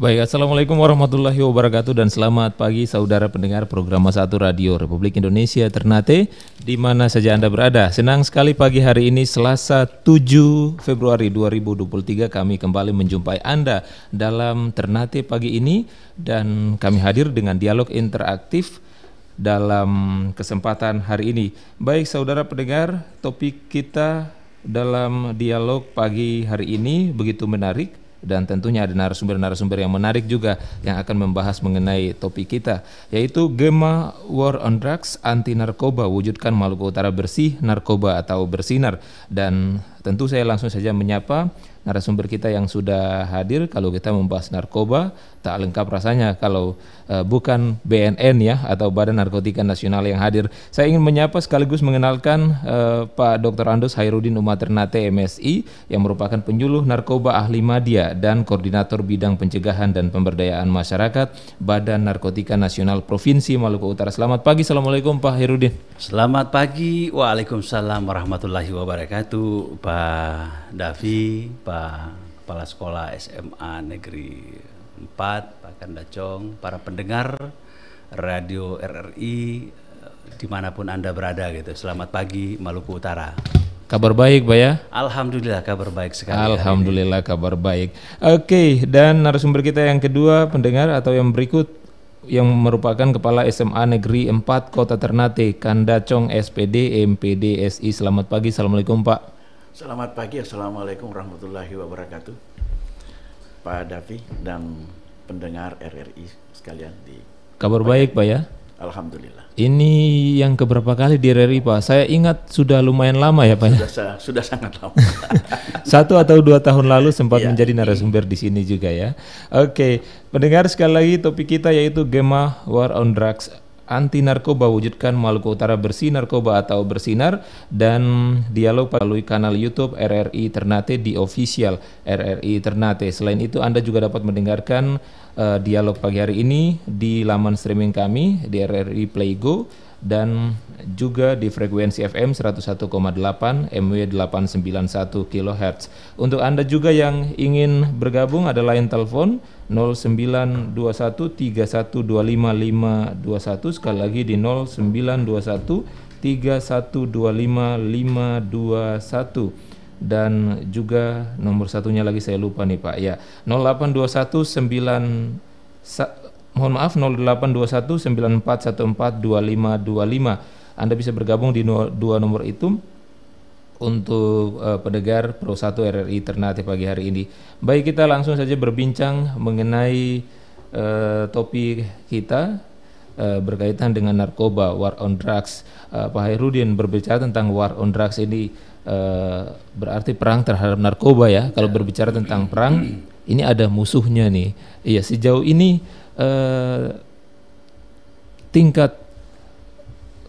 Baik, Assalamualaikum warahmatullahi wabarakatuh dan selamat pagi saudara pendengar program Satu Radio Republik Indonesia Ternate di mana saja Anda berada. Senang sekali pagi hari ini Selasa 7 Februari 2023 kami kembali menjumpai Anda dalam Ternate pagi ini dan kami hadir dengan dialog interaktif dalam kesempatan hari ini. Baik saudara pendengar, topik kita dalam dialog pagi hari ini begitu menarik dan tentunya ada narasumber-narasumber yang menarik juga yang akan membahas mengenai topik kita yaitu Gema War on Drugs Anti Narkoba Wujudkan Maluku Utara Bersih Narkoba atau Bersinar dan tentu saya langsung saja menyapa narasumber kita yang sudah hadir kalau kita membahas narkoba tak lengkap rasanya kalau Eh, bukan BNN ya atau Badan Narkotika Nasional yang hadir. Saya ingin menyapa sekaligus mengenalkan uh, Pak Dr. Andos Hairudin Umaternate MSI yang merupakan penyuluh narkoba ahli media dan koordinator bidang pencegahan dan pemberdayaan masyarakat Badan Narkotika Nasional Provinsi Maluku Utara. Selamat pagi. Assalamualaikum Pak Hairudin. Selamat pagi. Waalaikumsalam warahmatullahi wabarakatuh Pak Davi, Pak Kepala Sekolah SMA Negeri 4 Kanda Chong, para pendengar radio RRI eh, dimanapun Anda berada gitu. Selamat pagi Maluku Utara. Kabar baik, Pak ya? Alhamdulillah kabar baik sekali. Alhamdulillah kabar baik. Oke, dan narasumber kita yang kedua pendengar atau yang berikut yang merupakan Kepala SMA Negeri 4 Kota Ternate, Kanda SPD MPD SI. Selamat pagi, Assalamualaikum Pak. Selamat pagi, Assalamualaikum warahmatullahi wabarakatuh. Pak Davi dan pendengar RRI sekalian di Kabar baik, Pak ya. Alhamdulillah. Ini yang keberapa kali di RRI Pak? Saya ingat sudah lumayan lama ya Pak. Ya? Sudah, ya? sudah sangat lama. Satu atau dua tahun lalu sempat ya, menjadi narasumber di sini juga ya. Oke, pendengar sekali lagi topik kita yaitu Gema War on Drugs anti narkoba wujudkan Maluku Utara bersih narkoba atau bersinar dan dialog melalui kanal YouTube RRI Ternate di official RRI Ternate. Selain itu Anda juga dapat mendengarkan uh, dialog pagi hari ini di laman streaming kami di RRI Playgo dan juga di frekuensi FM 101,8 MW 891 kHz. Untuk Anda juga yang ingin bergabung ada line telepon 09213125521 sekali lagi di 0921 3125521 dan juga nomor satunya lagi saya lupa nih Pak ya 0821 9 sa, mohon maaf 082194142525 Anda bisa bergabung di dua nomor itu untuk uh, pendengar Pro 1 RRI Ternate pagi hari ini. Baik kita langsung saja berbincang mengenai uh, topik kita eh, berkaitan dengan narkoba, war on drugs. Uh, Pak Hairudin berbicara tentang war on drugs ini Eh, berarti perang terhadap narkoba ya. Kalau ya. berbicara tentang perang, ini ada musuhnya nih. Iya sejauh ini uh, tingkat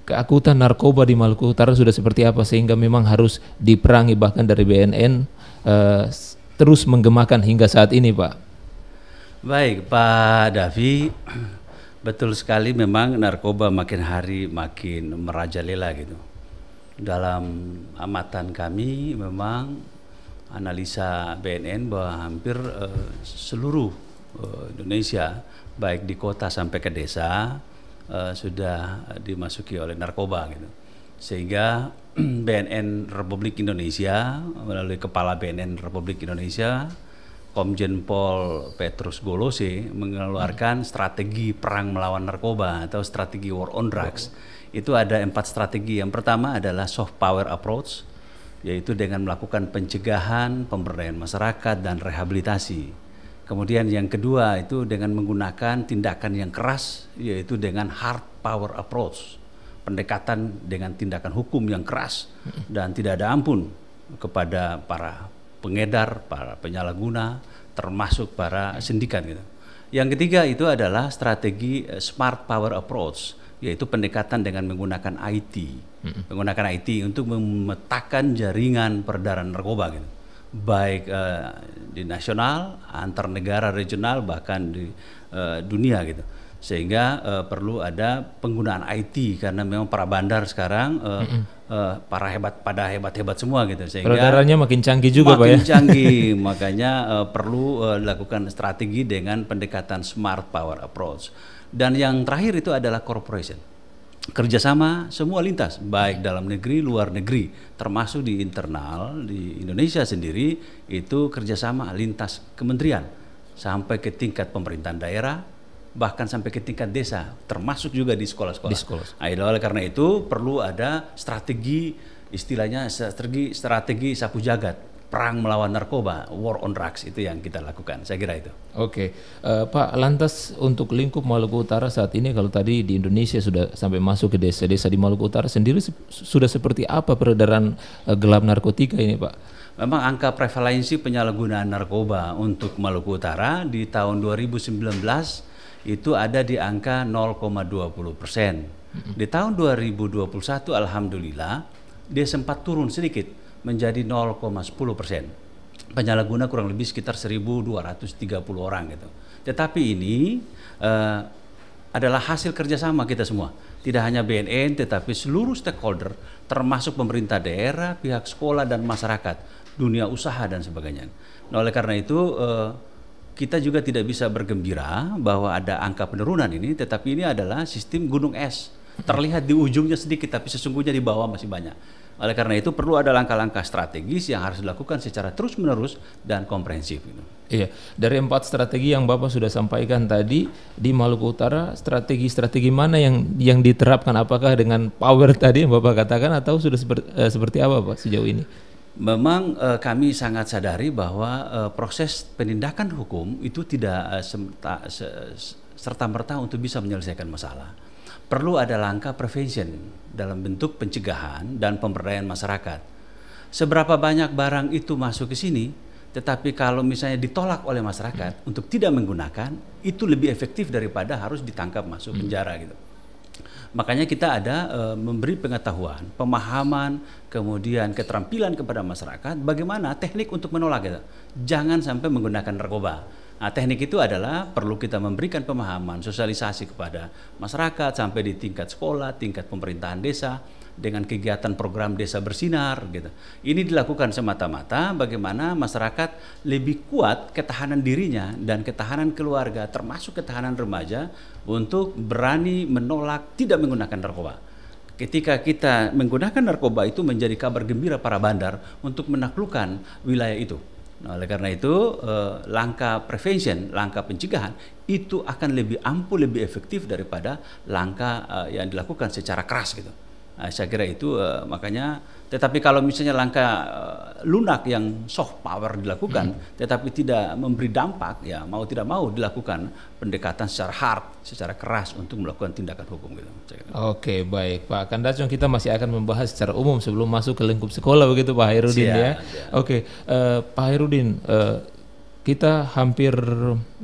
keakutan narkoba di Maluku Utara sudah seperti apa sehingga memang harus diperangi bahkan dari BNN uh, eh, terus menggemakan hingga saat ini, Pak. Baik, Pak Davi, betul sekali memang narkoba makin hari makin merajalela gitu dalam amatan kami memang analisa BNN bahwa hampir uh, seluruh uh, Indonesia baik di kota sampai ke desa uh, sudah dimasuki oleh narkoba gitu. Sehingga BNN Republik Indonesia melalui kepala BNN Republik Indonesia Komjen Pol Petrus Golose mengeluarkan hmm. strategi perang melawan narkoba atau strategi war on drugs. Oh itu ada empat strategi. Yang pertama adalah soft power approach, yaitu dengan melakukan pencegahan, pemberdayaan masyarakat, dan rehabilitasi. Kemudian yang kedua itu dengan menggunakan tindakan yang keras, yaitu dengan hard power approach, pendekatan dengan tindakan hukum yang keras dan tidak ada ampun kepada para pengedar, para penyalahguna, termasuk para sindikat. Gitu. Yang ketiga itu adalah strategi eh, smart power approach, yaitu pendekatan dengan menggunakan IT, hmm. menggunakan IT untuk memetakan jaringan peredaran narkoba gitu, baik uh, di nasional, antar negara, regional, bahkan di uh, dunia gitu sehingga uh, perlu ada penggunaan IT karena memang para bandar sekarang uh, mm -hmm. uh, para hebat pada hebat-hebat semua gitu sehingga radarannya makin canggih juga makin pak ya canggih makanya uh, perlu uh, dilakukan strategi dengan pendekatan smart power approach dan yang terakhir itu adalah corporation kerjasama semua lintas baik dalam negeri luar negeri termasuk di internal di Indonesia sendiri itu kerjasama lintas kementerian sampai ke tingkat pemerintahan daerah bahkan sampai ke tingkat desa, termasuk juga di sekolah-sekolah. Di sekolah. Nah, oleh karena itu perlu ada strategi istilahnya strategi strategi sapu jagat perang melawan narkoba, war on drugs itu yang kita lakukan. Saya kira itu. Oke, okay. uh, eh, Pak. Lantas untuk lingkup Maluku Utara saat ini, kalau tadi di Indonesia sudah sampai masuk ke desa-desa di Maluku Utara sendiri, se sudah seperti apa peredaran uh, gelap narkotika ini, Pak? Memang angka prevalensi penyalahgunaan narkoba untuk Maluku Utara di tahun 2019 itu ada di angka 0,20 persen. Di tahun 2021 alhamdulillah dia sempat turun sedikit menjadi 0,10 persen. Penyalahguna kurang lebih sekitar 1.230 orang gitu. Tetapi ini uh, adalah hasil kerjasama kita semua. Tidak hanya BNN tetapi seluruh stakeholder termasuk pemerintah daerah, pihak sekolah dan masyarakat, dunia usaha dan sebagainya. Nah, oleh karena itu uh, kita juga tidak bisa bergembira bahwa ada angka penurunan ini, tetapi ini adalah sistem gunung es. Terlihat di ujungnya sedikit, tapi sesungguhnya di bawah masih banyak. Oleh karena itu perlu ada langkah-langkah strategis yang harus dilakukan secara terus-menerus dan komprehensif. Gitu. Iya, dari empat strategi yang Bapak sudah sampaikan tadi di Maluku Utara, strategi-strategi mana yang yang diterapkan? Apakah dengan power tadi yang Bapak katakan atau sudah seperti, eh, seperti apa Pak sejauh ini? Memang eh, kami sangat sadari bahwa eh, proses penindakan hukum itu tidak eh, semta, se, serta merta untuk bisa menyelesaikan masalah. Perlu ada langkah prevention dalam bentuk pencegahan dan pemberdayaan masyarakat. Seberapa banyak barang itu masuk ke sini, tetapi kalau misalnya ditolak oleh masyarakat hmm. untuk tidak menggunakan, itu lebih efektif daripada harus ditangkap masuk hmm. penjara gitu. Makanya kita ada e, memberi pengetahuan, pemahaman, kemudian keterampilan kepada masyarakat bagaimana teknik untuk menolak gitu. Jangan sampai menggunakan narkoba. Nah, teknik itu adalah perlu kita memberikan pemahaman, sosialisasi kepada masyarakat sampai di tingkat sekolah, tingkat pemerintahan desa dengan kegiatan program desa bersinar gitu. Ini dilakukan semata-mata bagaimana masyarakat lebih kuat ketahanan dirinya dan ketahanan keluarga termasuk ketahanan remaja untuk berani menolak tidak menggunakan narkoba. Ketika kita menggunakan narkoba itu menjadi kabar gembira para bandar untuk menaklukkan wilayah itu. Nah, oleh karena itu, eh, langkah prevention, langkah pencegahan itu akan lebih ampuh, lebih efektif daripada langkah eh, yang dilakukan secara keras gitu. Nah, saya kira itu uh, makanya tetapi kalau misalnya langkah uh, lunak yang soft power dilakukan hmm. tetapi tidak memberi dampak ya mau tidak mau dilakukan pendekatan secara hard secara keras untuk melakukan tindakan hukum gitu. Oke, baik Pak Kandacung kita masih akan membahas secara umum sebelum masuk ke lingkup sekolah begitu Pak Herudin ya. ya. Oke, uh, Pak Herudin. uh, kita hampir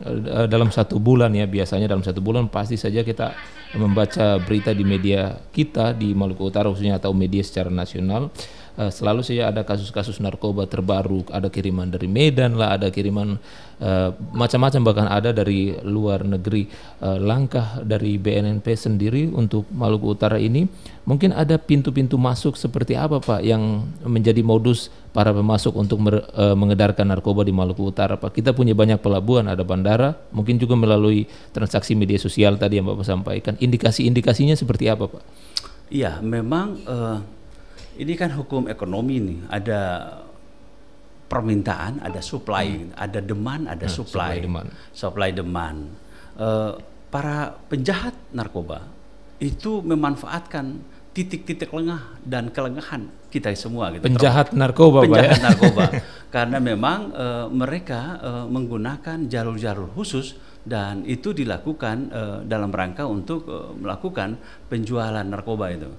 eh, dalam satu bulan ya biasanya dalam satu bulan pasti saja kita membaca berita di media kita di Maluku Utara khususnya atau media secara nasional uh, selalu saja ada kasus-kasus narkoba terbaru, ada kiriman dari Medan lah, ada kiriman uh, macam-macam bahkan ada dari luar negeri. Uh, langkah dari BNNP sendiri untuk Maluku Utara ini mungkin ada pintu-pintu masuk seperti apa Pak yang menjadi modus para pemasuk untuk uh, mengedarkan narkoba di Maluku Utara Pak. Kita punya banyak pelabuhan, ada bandara, mungkin juga melalui transaksi media sosial tadi yang Bapak sampaikan. Indikasi-indikasinya seperti apa Pak? Iya, memang uh ini kan hukum ekonomi nih, ada permintaan, ada supply, hmm. ada demand, ada hmm, supply. Supply demand. Supply demand. Uh, para penjahat narkoba itu memanfaatkan titik-titik lengah dan kelengahan kita semua gitu. Penjahat narkoba, ya? penjahat ya? narkoba. Karena memang uh, mereka uh, menggunakan jalur-jalur khusus dan itu dilakukan uh, dalam rangka untuk uh, melakukan penjualan narkoba itu.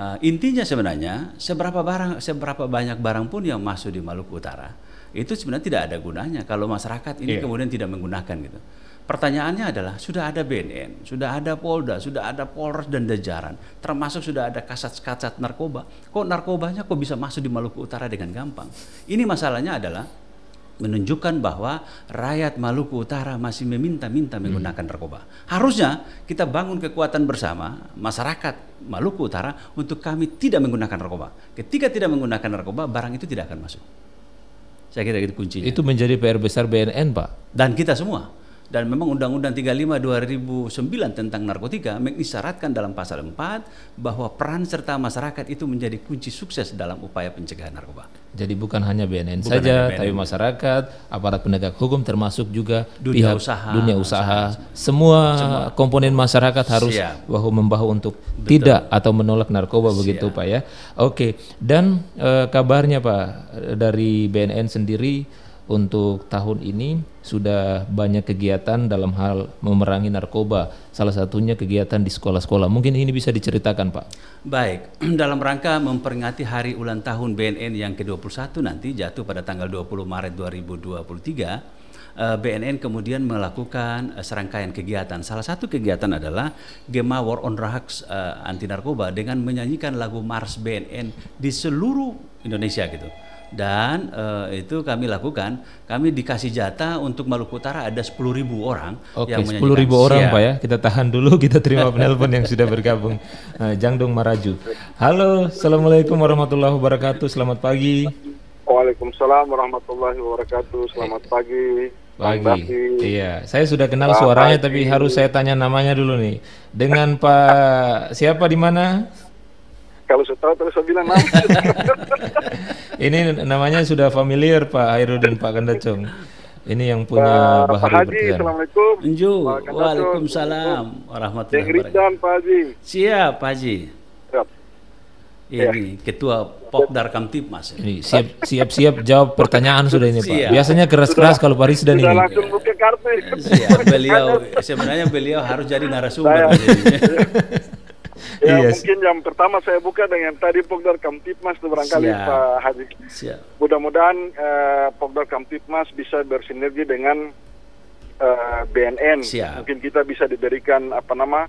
Uh, intinya sebenarnya seberapa barang seberapa banyak barang pun yang masuk di Maluku Utara itu sebenarnya tidak ada gunanya kalau masyarakat ini yeah. kemudian tidak menggunakan gitu. Pertanyaannya adalah sudah ada BNN, sudah ada Polda, sudah ada Polres dan jajaran, termasuk sudah ada kasat-kasat narkoba. Kok narkobanya kok bisa masuk di Maluku Utara dengan gampang? Ini masalahnya adalah menunjukkan bahwa rakyat Maluku Utara masih meminta-minta menggunakan hmm. narkoba. Harusnya kita bangun kekuatan bersama masyarakat Maluku Utara untuk kami tidak menggunakan narkoba. Ketika tidak menggunakan narkoba, barang itu tidak akan masuk. Saya kira itu kuncinya. Itu menjadi PR besar BNN, Pak. Dan kita semua dan memang Undang-Undang 35 2009 tentang narkotika mengisyaratkan dalam pasal 4 bahwa peran serta masyarakat itu menjadi kunci sukses dalam upaya pencegahan narkoba. Jadi bukan hanya BNN bukan saja, hanya BNN. tapi masyarakat, aparat penegak hukum termasuk juga dunia pihak usaha, dunia usaha, semua, semua komponen masyarakat harus bahu membahu untuk Betul. tidak atau menolak narkoba Siap. begitu Pak ya. Oke, dan e, kabarnya Pak dari BNN sendiri untuk tahun ini sudah banyak kegiatan dalam hal memerangi narkoba. Salah satunya kegiatan di sekolah-sekolah. Mungkin ini bisa diceritakan, Pak. Baik, dalam rangka memperingati hari ulang tahun BNN yang ke-21 nanti jatuh pada tanggal 20 Maret 2023, eh, BNN kemudian melakukan eh, serangkaian kegiatan. Salah satu kegiatan adalah Gema War on Drugs eh, anti narkoba dengan menyanyikan lagu Mars BNN di seluruh Indonesia gitu dan uh, itu kami lakukan. Kami dikasih jatah untuk Maluku Utara ada 10.000 orang Oke, yang menyanyikan. 10.000 iya. orang Siap. Pak ya. Kita tahan dulu, kita terima penelpon yang sudah bergabung. Nah, eh, Jangdung Maraju. Halo, Assalamualaikum warahmatullahi wabarakatuh. Selamat pagi. Waalaikumsalam warahmatullahi wabarakatuh. Selamat pagi. Pagi. Iya, saya sudah kenal suaranya tapi harus saya tanya namanya dulu nih. Dengan Pak siapa di mana? Kalau saya tahu terus saya bilang Ini namanya sudah familiar Pak Hairudin Pak Kandacong. Ini yang punya Pak, Pak Haji, Assalamualaikum. Inju, Waalaikumsalam warahmatullahi wabarakatuh. Pak Haji. Siap, Pak Haji. Siap. Ini ya. ketua tip mas. Ini siap siap siap jawab pertanyaan sudah ini Pak. Biasanya keras-keras kalau Paris dan ini. Saya langsung buka kartu. Siap, beliau sebenarnya beliau harus jadi narasumber. ya yes. Iya, mungkin yang pertama saya buka dengan tadi Pogdar Kamtipmas barangkali Siap. Pak Haji. Mudah-mudahan uh, Pogdar Kamtipmas bisa bersinergi dengan uh, eh, BNN. Siap. Mungkin kita bisa diberikan apa nama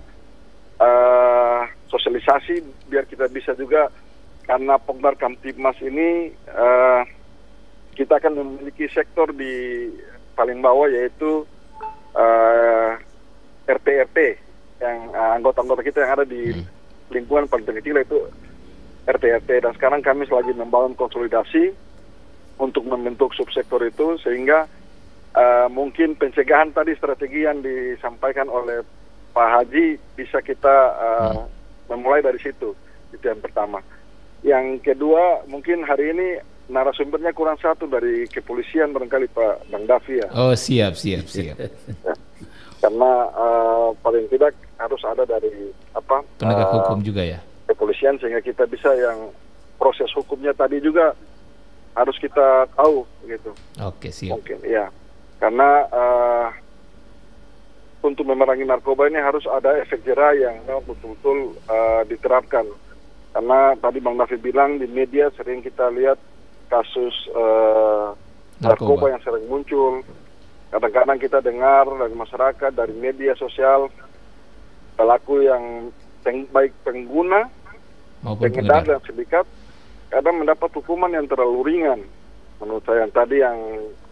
uh, sosialisasi biar kita bisa juga karena Pogdar Kamtipmas ini uh, kita akan memiliki sektor di paling bawah yaitu uh, RT RT yang anggota anggota-anggota kita yang ada di hmm lingkungan paling terkecil itu RT-RT dan sekarang kami selagi membangun konsolidasi untuk membentuk subsektor itu sehingga uh, mungkin pencegahan tadi strategi yang disampaikan oleh Pak Haji bisa kita uh, memulai dari situ itu yang pertama. Yang kedua mungkin hari ini narasumbernya kurang satu dari kepolisian barangkali Pak Bang Davi ya. Oh siap siap siap. Karena uh, paling tidak harus ada dari apa penegak uh, hukum juga ya kepolisian sehingga kita bisa yang proses hukumnya tadi juga harus kita tahu gitu oke siap mungkin ya karena uh, untuk memerangi narkoba ini harus ada efek jerah yang betul-betul uh, diterapkan karena tadi Bang Nafi bilang di media sering kita lihat kasus uh, narkoba. narkoba yang sering muncul kadang-kadang kita dengar dari masyarakat dari media sosial pelaku yang peng, baik pengguna, Maupun pengedar dan sindikat kadang mendapat hukuman yang terlalu ringan. Menurut saya yang tadi yang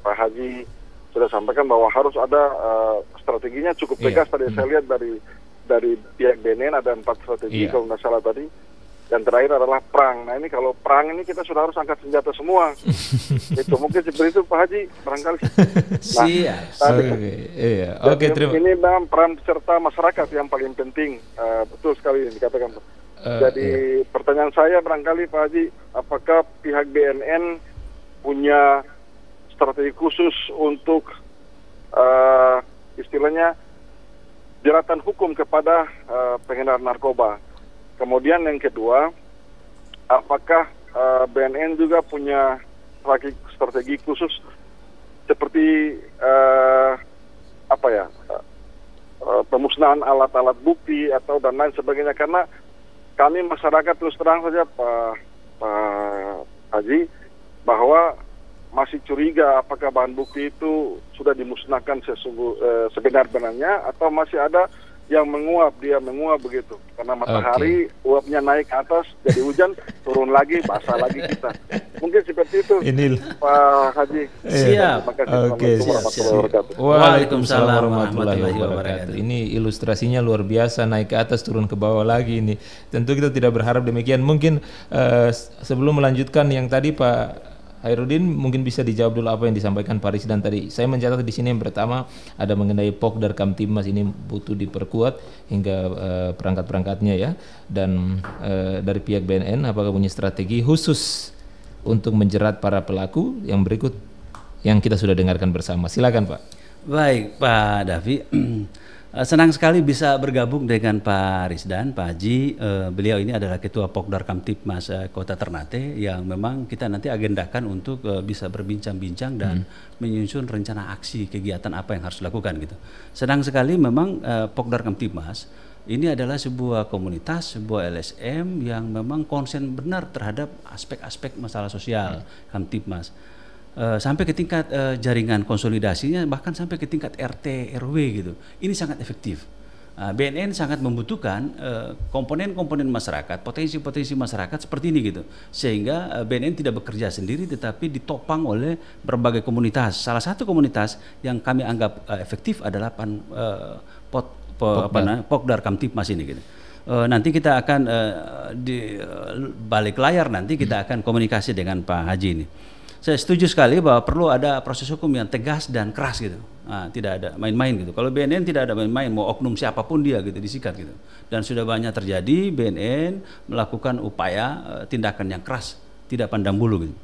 Pak Haji sudah sampaikan bahwa harus ada uh, strateginya cukup iya. tegas yeah. tadi hmm. saya lihat dari dari pihak BNN ada empat strategi yeah. kalau nggak salah tadi dan terakhir adalah perang. Nah ini kalau perang ini kita sudah harus angkat senjata semua. itu mungkin seperti itu Pak Haji barangkali. Nah, Siap. Iya. Oke terima. Ini bang peran serta masyarakat yang paling penting. Uh, betul sekali yang dikatakan. Uh, Jadi iya. pertanyaan saya barangkali Pak Haji, apakah pihak BNN punya strategi khusus untuk uh, istilahnya jeratan hukum kepada uh, pengedar narkoba? Kemudian yang kedua, apakah uh, eh, BNN juga punya strategi, khusus seperti uh, apa ya uh, pemusnahan alat-alat bukti atau dan lain sebagainya karena kami masyarakat terus terang saja Pak, Pak Haji bahwa masih curiga apakah bahan bukti itu sudah dimusnahkan sesungguh eh, sebenar-benarnya atau masih ada yang menguap dia menguap begitu karena matahari okay. uapnya naik ke atas jadi hujan turun lagi basah lagi kita mungkin seperti itu ini Pak Haji iya. siap oke okay. siap, siap. Waalaikumsalam warahmatullahi wabarakatuh ini ilustrasinya luar biasa naik ke atas turun ke bawah lagi ini tentu kita tidak berharap demikian mungkin uh, sebelum melanjutkan yang tadi Pak Hairudin mungkin bisa dijawab dulu apa yang disampaikan Paris dan tadi. Saya mencatat di sini yang pertama ada mengenai POK dan Kamtimas ini butuh diperkuat hingga uh, perangkat-perangkatnya ya. Dan uh, dari pihak BNN apakah punya strategi khusus untuk menjerat para pelaku yang berikut yang kita sudah dengarkan bersama. Silakan Pak. Baik Pak Davi. Eh, senang sekali bisa bergabung dengan Pak Rizdan, Pak Haji. Eh, beliau ini adalah Ketua Pokdar Kamtipmas uh, Kota Ternate yang memang kita nanti agendakan untuk eh, bisa berbincang-bincang dan hmm. menyusun rencana aksi kegiatan apa yang harus dilakukan gitu. Senang sekali memang uh, Pokdar Kamtipmas ini adalah sebuah komunitas, sebuah LSM yang memang konsen benar terhadap aspek-aspek masalah sosial hmm. Kamtipmas. Eh, sampai ke tingkat uh, jaringan konsolidasinya bahkan sampai ke tingkat RT RW gitu ini sangat efektif uh, eh, BNN sangat membutuhkan komponen-komponen uh, masyarakat potensi-potensi masyarakat seperti ini gitu sehingga uh, BNN tidak bekerja sendiri tetapi ditopang oleh berbagai komunitas salah satu komunitas yang kami anggap uh, efektif adalah pan, uh, pot, po, Kamtipmas ini gitu uh, nanti kita akan uh, di uh, balik layar nanti kita hmm. akan komunikasi dengan Pak Haji ini saya setuju sekali bahwa perlu ada proses hukum yang tegas dan keras gitu. Nah, tidak ada main-main gitu. Kalau BNN tidak ada main-main, mau oknum siapapun dia gitu disikat gitu. Dan sudah banyak terjadi BNN melakukan upaya eh, tindakan yang keras, tidak pandang bulu gitu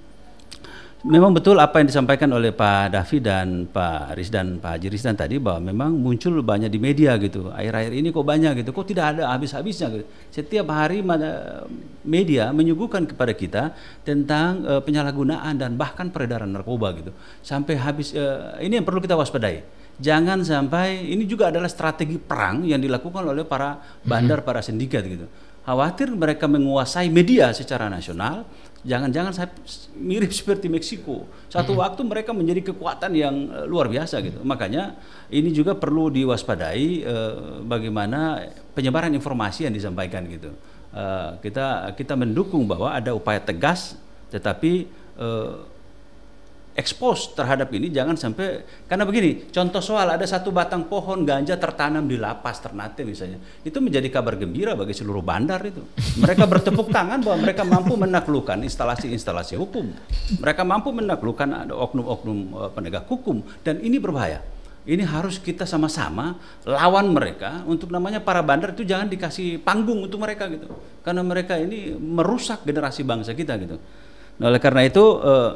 memang betul apa yang disampaikan oleh Pak Davi dan Pak Riz dan Pak Haji Rizdan tadi bahwa memang muncul banyak di media gitu. Akhir-akhir ini kok banyak gitu, kok tidak ada habis-habisnya gitu. Setiap hari eh, media menyuguhkan kepada kita tentang uh, penyalahgunaan dan bahkan peredaran narkoba gitu. Sampai habis uh, ini yang perlu kita waspadai jangan sampai ini juga adalah strategi perang yang dilakukan oleh para bandar, mm -hmm. para sindikat gitu khawatir mereka menguasai media secara nasional. Jangan-jangan saya mirip seperti Meksiko. Satu hmm. waktu mereka menjadi kekuatan yang eh, luar biasa gitu. Mm-hmm. Makanya ini juga perlu diwaspadai uh, bagaimana penyebaran informasi yang disampaikan gitu. Uh, kita kita mendukung bahwa ada upaya tegas, tetapi uh, expose terhadap ini jangan sampai karena begini contoh soal ada satu batang pohon ganja tertanam di lapas Ternate misalnya itu menjadi kabar gembira bagi seluruh bandar itu mereka bertepuk tangan bahwa mereka mampu menaklukkan instalasi-instalasi hukum mereka mampu menaklukkan oknum-oknum eh, penegak hukum dan ini berbahaya ini harus kita sama-sama lawan mereka untuk namanya para bandar itu jangan dikasih panggung untuk mereka gitu karena mereka ini merusak generasi bangsa kita gitu nah, oleh karena itu eh,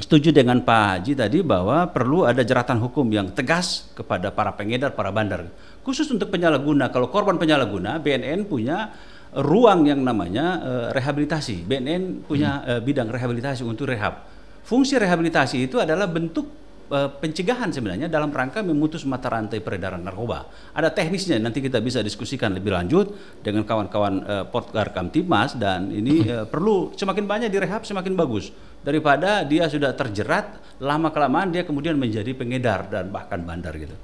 setuju dengan Pak Haji tadi bahwa perlu ada jeratan hukum yang tegas kepada para pengedar, para bandar. Khusus untuk penyalahguna, kalau korban penyalahguna, BNN punya ruang yang namanya uh, rehabilitasi. BNN punya hmm. uh, bidang rehabilitasi untuk rehab. Fungsi rehabilitasi itu adalah bentuk Eh, pencegahan sebenarnya dalam rangka memutus mata rantai peredaran narkoba. Ada teknisnya nanti kita bisa diskusikan lebih lanjut dengan kawan-kawan uh, eh, Potgar Kamtibmas dan ini uh, perlu semakin banyak direhab semakin bagus daripada dia sudah terjerat lama kelamaan dia kemudian menjadi pengedar dan bahkan bandar gitu.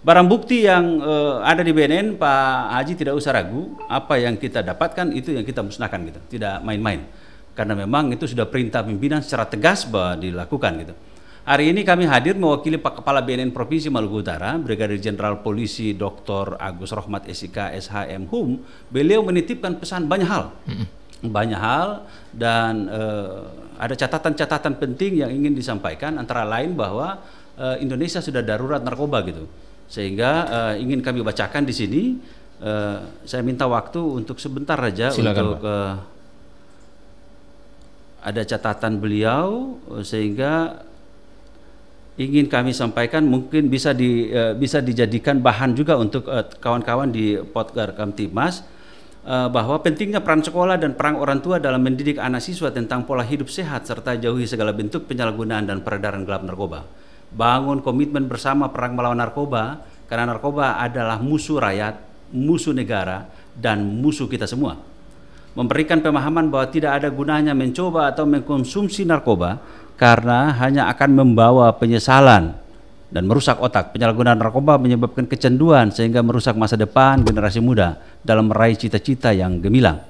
Barang bukti yang uh, ada di BNN Pak Haji tidak usah ragu apa yang kita dapatkan itu yang kita musnahkan gitu. Tidak main-main. Karena memang itu sudah perintah pimpinan secara tegas bahwa dilakukan gitu. Hari ini kami hadir mewakili Pak Kepala BNN Provinsi Maluku Utara, Brigadir Jenderal Polisi Dr. Agus Rohmat SIK SHM HUM. Beliau menitipkan pesan banyak hal. Banyak hal dan uh, ada catatan-catatan penting yang ingin disampaikan antara lain bahwa uh, Indonesia sudah darurat narkoba gitu. Sehingga uh, ingin kami bacakan di sini. Uh, saya minta waktu untuk sebentar saja Silakan, untuk ada catatan beliau sehingga ingin kami sampaikan mungkin bisa di uh, bisa dijadikan bahan juga untuk eh, kawan-kawan uh, di Potgar Kamtibmas uh, eh, bahwa pentingnya peran sekolah dan peran orang tua dalam mendidik anak siswa tentang pola hidup sehat serta jauhi segala bentuk penyalahgunaan dan peredaran gelap narkoba. Bangun komitmen bersama perang melawan narkoba karena narkoba adalah musuh rakyat, musuh negara dan musuh kita semua. Memberikan pemahaman bahwa tidak ada gunanya mencoba atau mengkonsumsi narkoba karena hanya akan membawa penyesalan dan merusak otak. Penyalahgunaan narkoba menyebabkan kecanduan sehingga merusak masa depan generasi muda dalam meraih cita-cita yang gemilang.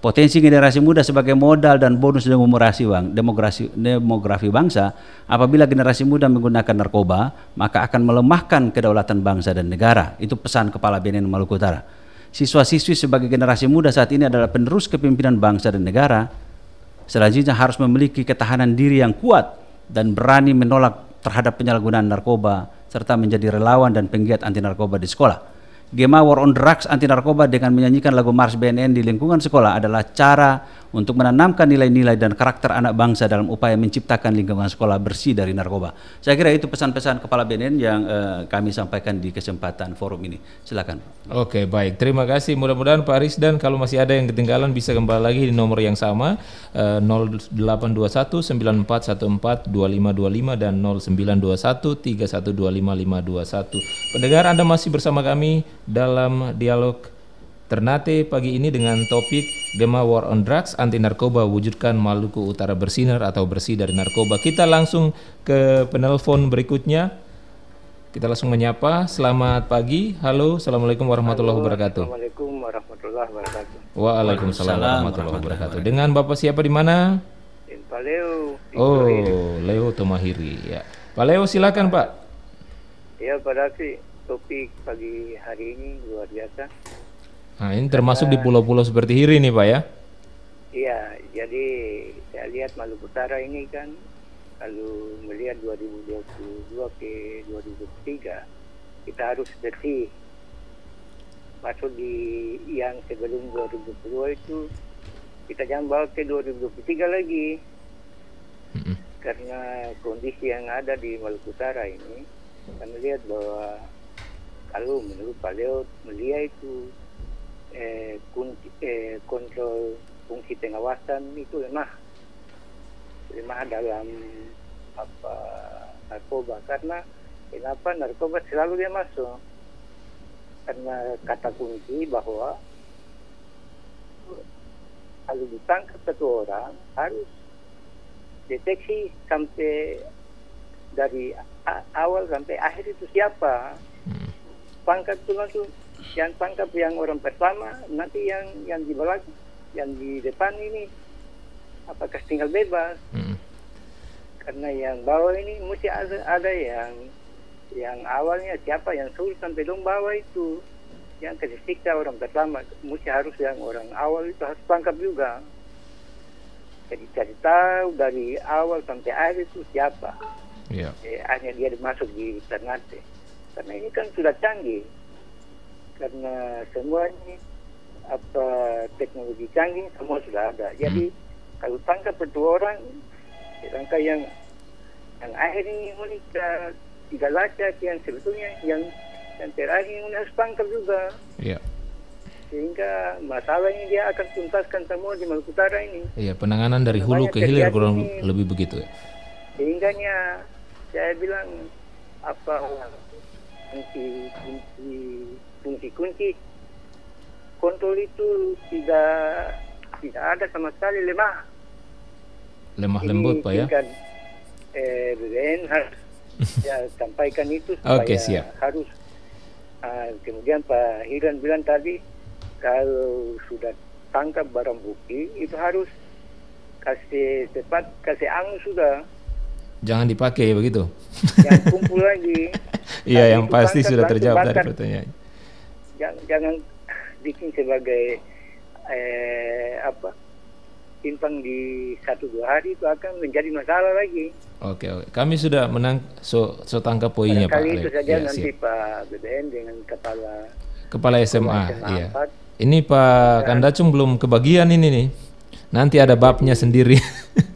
Potensi generasi muda sebagai modal dan bonus demokrasi bang, demografi, demografi bangsa, apabila generasi muda menggunakan narkoba, maka akan melemahkan kedaulatan bangsa dan negara. Itu pesan Kepala BNN Maluku Utara. Siswa-siswi sebagai generasi muda saat ini adalah penerus kepimpinan bangsa dan negara, selanjutnya harus memiliki ketahanan diri yang kuat dan berani menolak terhadap penyalahgunaan narkoba serta menjadi relawan dan penggiat anti narkoba di sekolah. Gema War on Drugs anti narkoba dengan menyanyikan lagu Mars BNN di lingkungan sekolah adalah cara untuk menanamkan nilai-nilai dan karakter anak bangsa dalam upaya menciptakan lingkungan sekolah bersih dari narkoba. Saya kira itu pesan-pesan kepala BNN yang eh, kami sampaikan di kesempatan forum ini. Silakan. Oke, baik. Terima kasih. Mudah-mudahan Pak Aris dan kalau masih ada yang ketinggalan bisa kembali lagi di nomor yang sama eh, 0821 9414 dan 0921 Pendengar Anda masih bersama kami dalam dialog Ternate pagi ini dengan topik Gema War on Drugs Anti Narkoba Wujudkan Maluku Utara Bersinar atau Bersih dari Narkoba. Kita langsung ke penelpon berikutnya. Kita langsung menyapa. Selamat pagi. Halo, assalamualaikum warahmatullahi wabarakatuh. Assalamualaikum warahmatullahi wabarakatuh. Waalaikumsalam warahmatullahi wabarakatuh. Dengan bapak siapa di mana? Pak Leo. Oh, Leo Tomahiri ya. Pak Leo silakan Pak. Ya Pak Rafi, topik pagi hari ini luar biasa Nah ini termasuk uh, di pulau-pulau seperti Hiri nih Pak ya? Iya, jadi saya lihat Maluku Utara ini kan kalau melihat 2022 ke 2023 kita harus bersih masuk di yang sebelum 2022 itu kita jangan bawa ke 2023 lagi mm -hmm. karena kondisi yang ada di Maluku Utara ini kita melihat bahwa kalau menurut Pak Leo melihat itu eh, kun, eh, kontrol fungsi pengawasan itu lemah lemah dalam apa narkoba karena kenapa narkoba selalu dia masuk karena kata kunci bahwa kalau ditangkap satu orang harus deteksi sampai dari awal sampai akhir itu siapa hmm. pangkat itu langsung yang tangkap yang orang pertama nanti yang yang di belakang yang di depan ini apakah tinggal bebas hmm. karena yang bawah ini mesti ada ada yang yang awalnya siapa yang suruh sampai dong bawah itu yang ketika orang pertama mesti harus yang orang awal itu harus tangkap juga jadi cari tahu dari awal sampai akhir itu siapa yeah. eh, hanya dia dimasuk di internet karena ini kan sudah canggih karena semua ini apa teknologi canggih semua sudah ada. Hmm. Jadi hmm. kalau tangkap berdua orang, tangka yang yang akhir ini mereka tidak lacak yang sebetulnya yang yang terakhir ini harus tangkap juga. Iya. Sehingga masalah ini dia akan tuntaskan semua di Maluku Utara ini. Iya, penanganan dari hulu ke hilir kurang ini, lebih begitu ya. Sehingganya saya bilang apa kunci kunci kunci kunci kontrol itu tidak tidak ada sama sekali lemah lemah lembut pak ya tingkat, eh, ya, sampaikan itu supaya okay, siap. harus uh, kemudian Pak Hiran bilang tadi kalau sudah tangkap barang bukti itu harus kasih cepat kasih angin sudah jangan dipakai begitu. Yang kumpul lagi. Iya, yang pasti sudah terjawab dari pertanyaan. Jangan, jangan bikin sebagai eh, apa timpang di satu dua hari itu akan menjadi masalah lagi. Oke, oke. Kami sudah menang so, so tangkap poinnya Pak. Kali itu saja ya, nanti siap. Pak BBN dengan kepala kepala SMA, SMA iya. 4. Ini Pak Kandacung belum kebagian ini nih. Nanti ada babnya sendiri.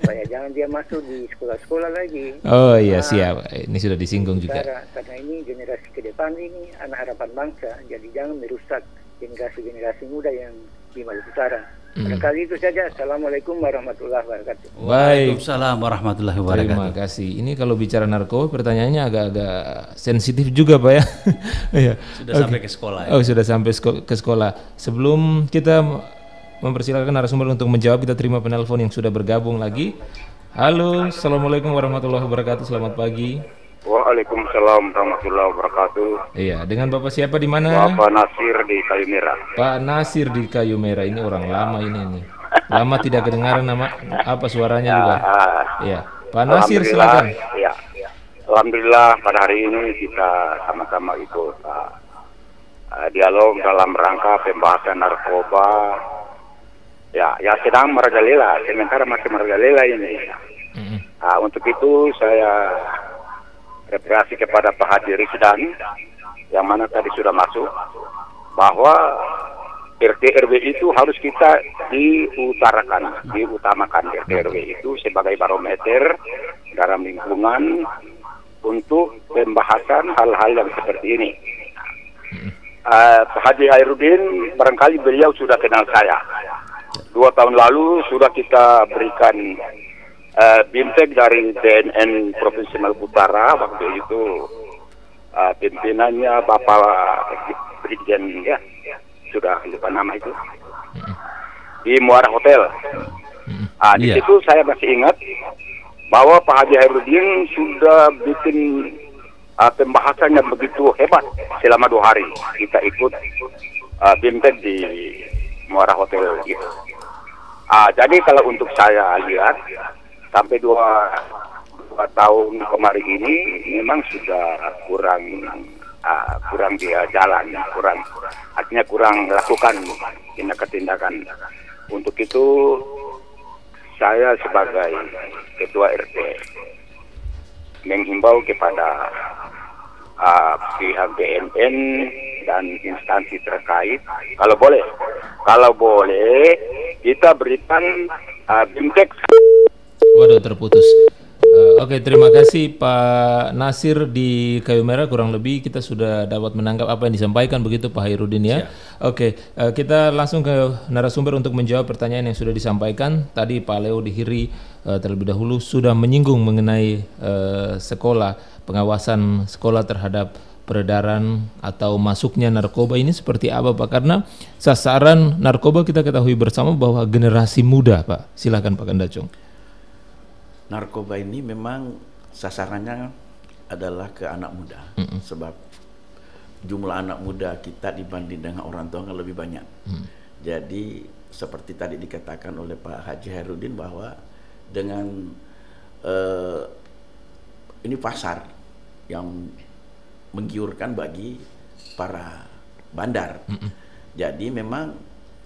jangan dia masuk di sekolah-sekolah lagi. Oh iya nah, siap, ini sudah disinggung juga. karena ini generasi ke depan ini anak harapan bangsa, jadi jangan merusak generasi-generasi muda yang di Maluku Utara. Mm. Barangkali hmm. itu saja. Assalamualaikum warahmatullahi wabarakatuh. Waalaikumsalam warahmatullahi wabarakatuh. Terima kasih. Ini kalau bicara narkoba pertanyaannya agak-agak sensitif juga, Pak ya. ya. Sudah okay. sampai ke sekolah. Ya? Oh, sudah sampai ke sekolah. Sebelum kita mempersilakan narasumber untuk menjawab, kita terima penelpon yang sudah bergabung lagi. Halo, assalamualaikum warahmatullahi wabarakatuh. Selamat pagi. Waalaikumsalam warahmatullahi wabarakatuh. Iya, dengan Bapak siapa di mana? Bapak Nasir di Kayu Merah. Pak Nasir di Kayu Merah ini orang lama ini nih. Lama tidak kedengaran nama apa suaranya ya, juga. Ah. Iya. Pak Nasir silakan. Iya. Alhamdulillah pada hari ini kita sama-sama ikut uh, dialog dalam rangka pembahasan narkoba Ya, ya sedang merajalela. Sementara masih merajalela ini. Mm-hmm. Nah, untuk itu saya represi kepada Pak Haji Rizdan yang mana tadi sudah masuk bahwa RT RW itu harus kita diutarakan, diutamakan RT RW itu sebagai barometer dalam lingkungan untuk pembahasan hal-hal yang seperti ini. Uh, Haji Hairudin barangkali beliau sudah kenal saya dua tahun lalu sudah kita berikan uh, bimtek dari DNN Provinsi Maluku Utara waktu itu uh, pimpinannya Bapak Brigjen ya sudah lupa nama itu di Muara Hotel. uh, di yeah. situ saya masih ingat bahwa Pak Haji Herudin sudah bikin uh, eh, pembahasan yang begitu hebat selama dua hari kita ikut uh, bimtek di muara hotel gitu. Ah, jadi kalau untuk saya lihat sampai dua, dua tahun kemarin ini memang sudah kurang ah, kurang dia jalan, kurang artinya kurang lakukan tindakan-tindakan. Untuk itu saya sebagai ketua RT menghimbau kepada uh, pihak BNN dan instansi terkait kalau boleh kalau boleh, kita berikan uh, bimtek. Waduh, terputus. Uh, Oke, okay, terima kasih Pak Nasir di Kayu Merah. Kurang lebih kita sudah dapat menangkap apa yang disampaikan begitu Pak Hairudin ya. Oke, okay, uh, eh, kita langsung ke narasumber untuk menjawab pertanyaan yang sudah disampaikan. Tadi Pak Leo Dihiri uh, eh, terlebih dahulu sudah menyinggung mengenai uh, sekolah, pengawasan sekolah terhadap peredaran atau masuknya narkoba ini seperti apa Pak? Karena sasaran narkoba kita ketahui bersama bahwa generasi muda Pak. Silahkan Pak Kandacung. Narkoba ini memang sasarannya adalah ke anak muda mm -mm. sebab jumlah anak muda kita dibanding dengan orang tua kan lebih banyak. Mm. Jadi seperti tadi dikatakan oleh Pak Haji Herudin bahwa dengan uh, ini pasar yang menggiurkan bagi para bandar. Mm -mm. Jadi memang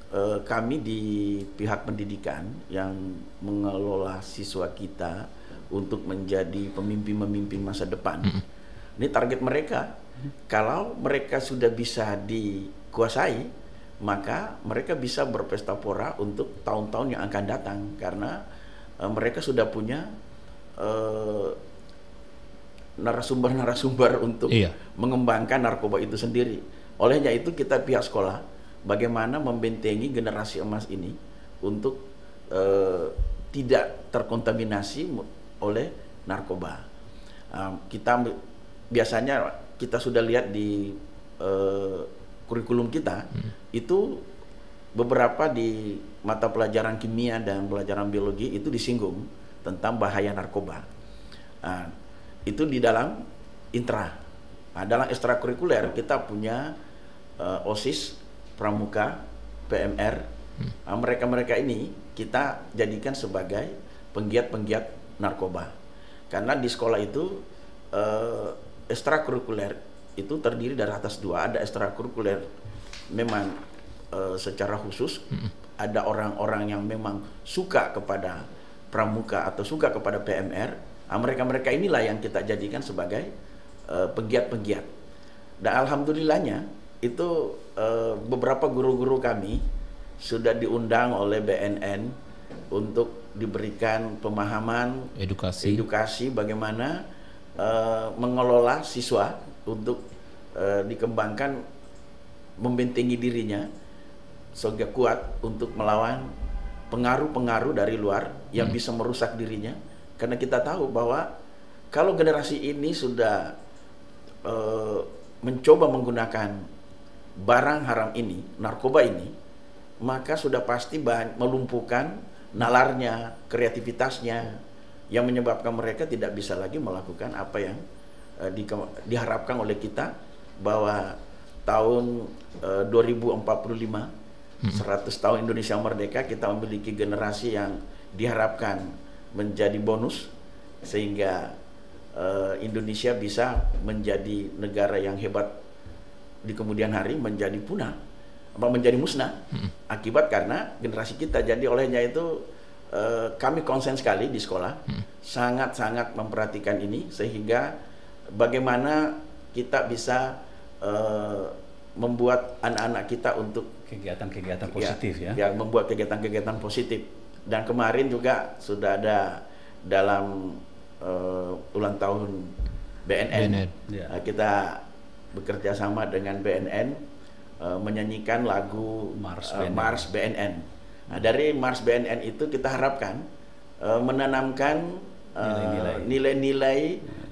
e, kami di pihak pendidikan yang mengelola siswa kita untuk menjadi pemimpin-pemimpin masa depan. Mm -mm. Ini target mereka. Kalau mereka sudah bisa dikuasai, maka mereka bisa berpesta pora untuk tahun-tahun yang akan datang karena e, mereka sudah punya e, narasumber-narasumber untuk iya. mengembangkan narkoba itu sendiri. Olehnya itu kita pihak sekolah bagaimana membentengi generasi emas ini untuk e, tidak terkontaminasi oleh narkoba. E, kita biasanya kita sudah lihat di e, kurikulum kita hmm. itu beberapa di mata pelajaran kimia dan pelajaran biologi itu disinggung tentang bahaya narkoba. Nah, itu di dalam intra. Nah, dalam ekstrakurikuler kita punya uh, OSIS, pramuka, PMR. mereka nah, mereka-mereka ini kita jadikan sebagai penggiat-penggiat narkoba. Karena di sekolah itu uh, ekstrakurikuler itu terdiri dari atas dua, ada ekstrakurikuler memang uh, secara khusus, ada orang-orang yang memang suka kepada pramuka atau suka kepada PMR Nah, mereka-mereka inilah yang kita jadikan sebagai pegiat eh, pegiat-pegiat. Dan alhamdulillahnya itu uh, beberapa guru-guru kami sudah diundang oleh BNN untuk diberikan pemahaman edukasi edukasi bagaimana uh, mengelola siswa untuk uh, dikembangkan membentengi dirinya sehingga kuat untuk melawan pengaruh-pengaruh dari luar yang hmm. bisa merusak dirinya karena kita tahu bahwa kalau generasi ini sudah e, mencoba menggunakan barang haram ini, narkoba ini, maka sudah pasti bahan, melumpuhkan nalarnya, kreativitasnya, yang menyebabkan mereka tidak bisa lagi melakukan apa yang e, eh, di, diharapkan oleh kita bahwa tahun e, 2045 100 tahun Indonesia merdeka kita memiliki generasi yang diharapkan menjadi bonus sehingga uh, Indonesia bisa menjadi negara yang hebat di kemudian hari menjadi punah apa menjadi musnah hmm. akibat karena generasi kita jadi olehnya itu uh, kami konsen sekali di sekolah sangat-sangat memperhatikan ini sehingga bagaimana kita bisa uh, membuat anak-anak kita untuk kegiatan-kegiatan ya, positif ya, ya membuat kegiatan-kegiatan positif dan kemarin juga sudah ada dalam uh, ulang tahun BNN, BNN. Yeah. Ya. kita bekerja sama dengan BNN uh, eh, menyanyikan lagu Mars eh, BNN. Uh, Mars BNN. Nah, dari Mars BNN itu kita harapkan uh, menanamkan nilai-nilai uh, nilai -nilai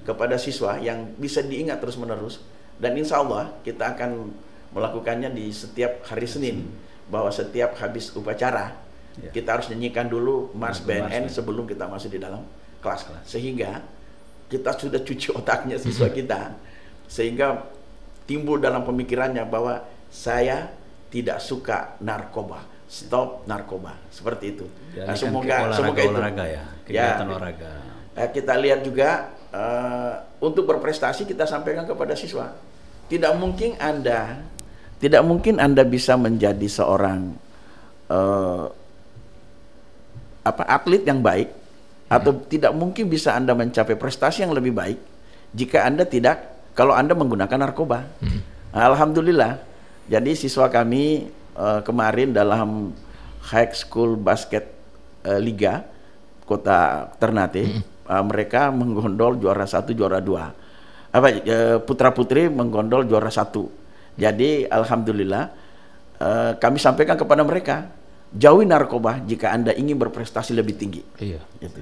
kepada siswa yang bisa diingat terus-menerus dan insya Allah kita akan melakukannya di setiap hari Senin bahwa setiap habis upacara Ya. Kita harus nyanyikan dulu Mars mas, ya. sebelum kita masuk di dalam kelas. kelas. Sehingga kita sudah cuci otaknya siswa kita. Sehingga timbul dalam pemikirannya bahwa saya tidak suka narkoba. Stop iya. narkoba. Seperti itu. Ya, nah, semoga olahraga, semoga itu olahraga ya. ya Kegiatan ya, olahraga. Eh, kita lihat juga uh, untuk berprestasi kita sampaikan kepada siswa. Tidak mungkin Anda tidak mungkin Anda bisa menjadi seorang uh, apa atlet yang baik hmm. atau hmm. tidak mungkin bisa Anda mencapai prestasi yang lebih baik jika Anda tidak kalau Anda menggunakan narkoba. Hmm. Alhamdulillah. Jadi siswa kami uh, kemarin dalam High School Basket uh, Liga Kota Ternate hmm. uh, mereka menggondol juara satu juara dua apa uh, putra putri menggondol juara satu. Jadi alhamdulillah uh, kami sampaikan kepada mereka jauhi narkoba jika anda ingin berprestasi lebih tinggi. Iya. Gitu.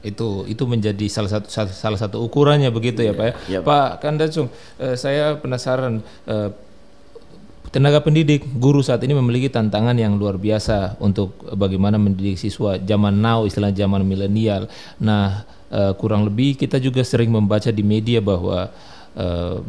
Itu itu menjadi salah satu salah satu ukurannya begitu ya, ya pak ya. Iya. pak Kandacung, eh, saya penasaran. Eh, Tenaga pendidik, guru saat ini memiliki tantangan yang luar biasa untuk bagaimana mendidik siswa zaman now, istilah zaman milenial. Nah, uh, kurang lebih kita juga sering membaca di media bahwa uh,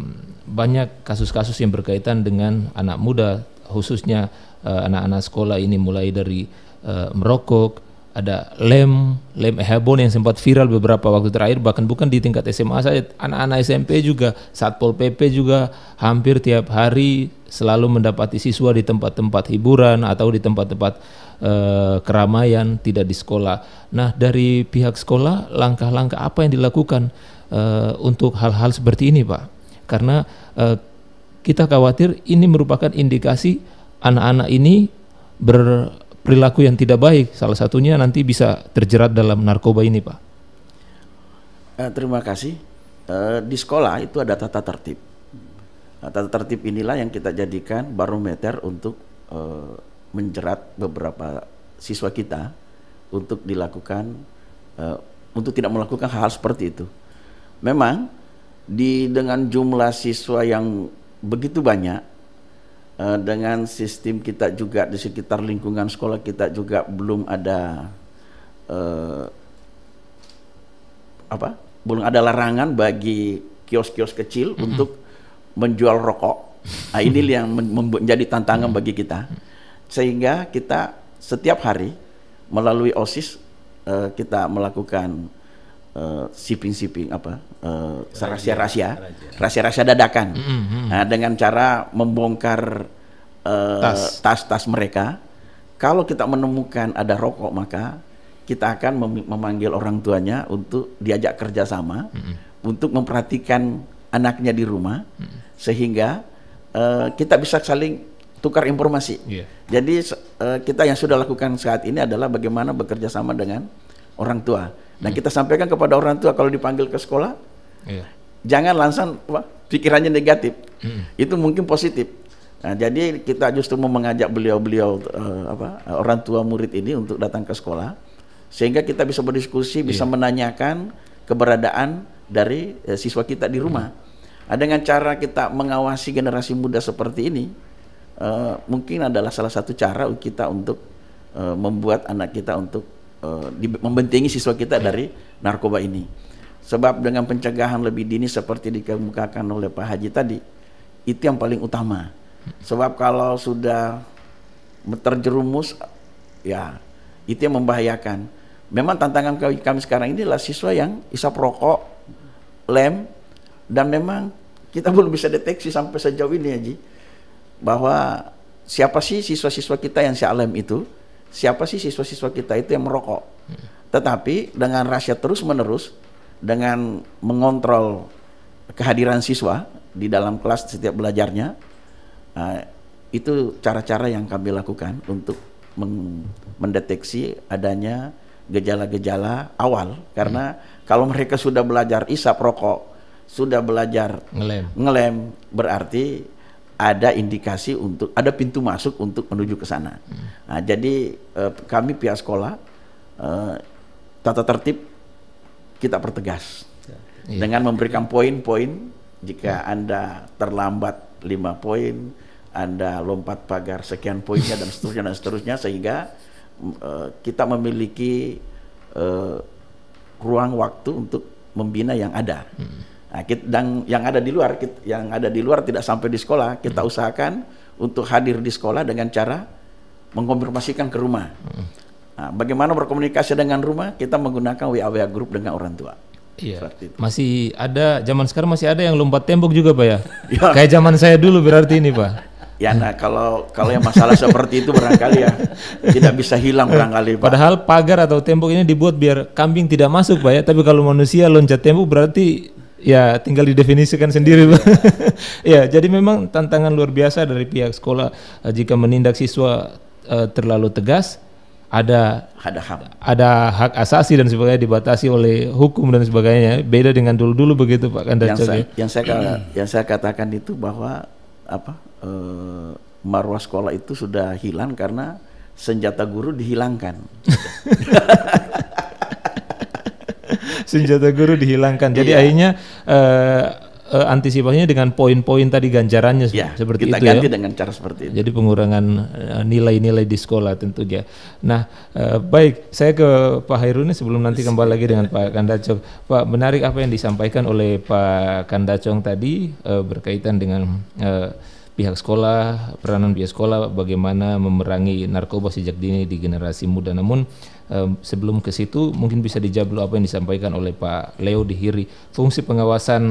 banyak kasus-kasus yang berkaitan dengan anak muda, khususnya Eh, anak-anak uh, sekolah ini mulai dari uh, merokok, ada lem, lem hebon yang sempat viral beberapa waktu terakhir bahkan bukan di tingkat SMA saja, anak-anak SMP juga, Satpol PP juga hampir tiap hari selalu mendapati siswa di tempat-tempat hiburan atau di tempat-tempat uh, keramaian tidak di sekolah. Nah, dari pihak sekolah langkah-langkah apa yang dilakukan uh, untuk hal-hal seperti ini, Pak? Karena uh, kita khawatir ini merupakan indikasi anak-anak ini berperilaku yang tidak baik, salah satunya nanti bisa terjerat dalam narkoba ini, Pak. Eh, terima kasih. Eh, di sekolah itu ada tata tertib. Nah, tata tertib inilah yang kita jadikan barometer untuk eh, menjerat beberapa siswa kita untuk dilakukan eh, untuk tidak melakukan hal-hal seperti itu. Memang di dengan jumlah siswa yang begitu banyak uh, dengan sistem kita juga di sekitar lingkungan sekolah kita juga belum ada uh, apa belum ada larangan bagi kios-kios kecil mm -hmm. untuk menjual rokok nah, ini yang menjadi tantangan mm -hmm. bagi kita sehingga kita setiap hari melalui osis uh, kita melakukan Eh, sipin shipping apa uh, rahasia-rahasia rahasia-rahasia dadakan mm -hmm. nah, dengan cara membongkar eh, tas. tas-tas mereka kalau kita menemukan ada rokok maka kita akan mem memanggil orang tuanya untuk diajak kerjasama mm -hmm. untuk memperhatikan anaknya di rumah mm -hmm. sehingga uh, kita bisa saling tukar informasi yeah. jadi uh, kita yang sudah lakukan saat ini adalah bagaimana bekerja sama dengan orang tua dan kita sampaikan kepada orang tua kalau dipanggil ke sekolah, yeah. jangan langsung apa, pikirannya negatif. Mm. Itu mungkin positif. Nah, jadi kita justru mau mengajak beliau-beliau uh, orang tua murid ini untuk datang ke sekolah sehingga kita bisa berdiskusi, yeah. bisa menanyakan keberadaan dari uh, siswa kita di rumah. Hmm. Nah, dengan cara kita mengawasi generasi muda seperti ini uh, mungkin adalah salah satu cara kita untuk uh, membuat anak kita untuk uh, membentengi siswa kita dari narkoba ini. Sebab dengan pencegahan lebih dini seperti dikemukakan oleh Pak Haji tadi, itu yang paling utama. Sebab kalau sudah terjerumus, ya itu yang membahayakan. Memang tantangan kami sekarang ini adalah siswa yang isap rokok, lem, dan memang kita belum bisa deteksi sampai sejauh ini, Haji, bahwa siapa sih siswa-siswa kita yang si alem itu? siapa sih siswa-siswa kita itu yang merokok. Tetapi dengan rahasia terus-menerus, dengan mengontrol kehadiran siswa di dalam kelas setiap belajarnya, uh, itu cara-cara yang kami lakukan untuk mendeteksi adanya gejala-gejala awal. Karena hmm. kalau mereka sudah belajar isap rokok, sudah belajar ngelem, ngelem berarti ada indikasi untuk ada pintu masuk untuk menuju ke sana. Hmm. Nah, jadi eh, kami pihak sekolah eh, tata tertib kita pertegas ya. dengan memberikan poin-poin jika hmm. Anda terlambat lima poin, Anda lompat pagar sekian poinnya dan seterusnya dan seterusnya sehingga eh, kita memiliki eh, ruang waktu untuk membina yang ada. Hmm. Nah, kita, dan yang ada di luar, kita, yang ada di luar tidak sampai di sekolah, kita hmm. usahakan untuk hadir di sekolah dengan cara mengkonfirmasikan ke rumah. Hmm. Nah, bagaimana berkomunikasi dengan rumah? Kita menggunakan WA WA grup dengan orang tua. Iya. Masih ada zaman sekarang masih ada yang lompat tembok juga, Pak ya. ya. Kayak zaman saya dulu berarti ini, Pak. Ya, nah kalau kalau yang masalah seperti itu barangkali ya tidak bisa hilang eh, barangkali. Pak. Padahal pagar atau tembok ini dibuat biar kambing tidak masuk, pak ya. Tapi kalau manusia loncat tembok berarti Ya, tinggal didefinisikan sendiri. ya, jadi memang tantangan luar biasa dari pihak sekolah eh, jika menindak siswa uh, terlalu tegas ada ada hak ada hak asasi dan sebagainya dibatasi oleh hukum dan sebagainya beda dengan dulu dulu begitu pak Kandar. yang saya, yang saya hmm. yang saya katakan itu bahwa apa e, marwah sekolah itu sudah hilang karena senjata guru dihilangkan senjata guru dihilangkan. Jadi yeah. akhirnya uh, uh, antisipasinya dengan poin-poin tadi ganjarannya yeah. seperti kita itu ya. ganti ya. dengan cara seperti itu. Jadi pengurangan nilai eh, nilai-nilai di sekolah tentu ya. Nah, uh, baik, saya ke Pak Hairuni sebelum nanti kembali lagi dengan Pak Kandacong. Pak, menarik apa yang disampaikan oleh Pak Kandacong tadi uh, berkaitan dengan uh, pihak sekolah, peranan pihak sekolah bagaimana memerangi narkoba sejak dini di generasi muda. Namun um, sebelum ke situ mungkin bisa dijawab dulu apa yang disampaikan oleh Pak Leo Dihiri. Fungsi pengawasan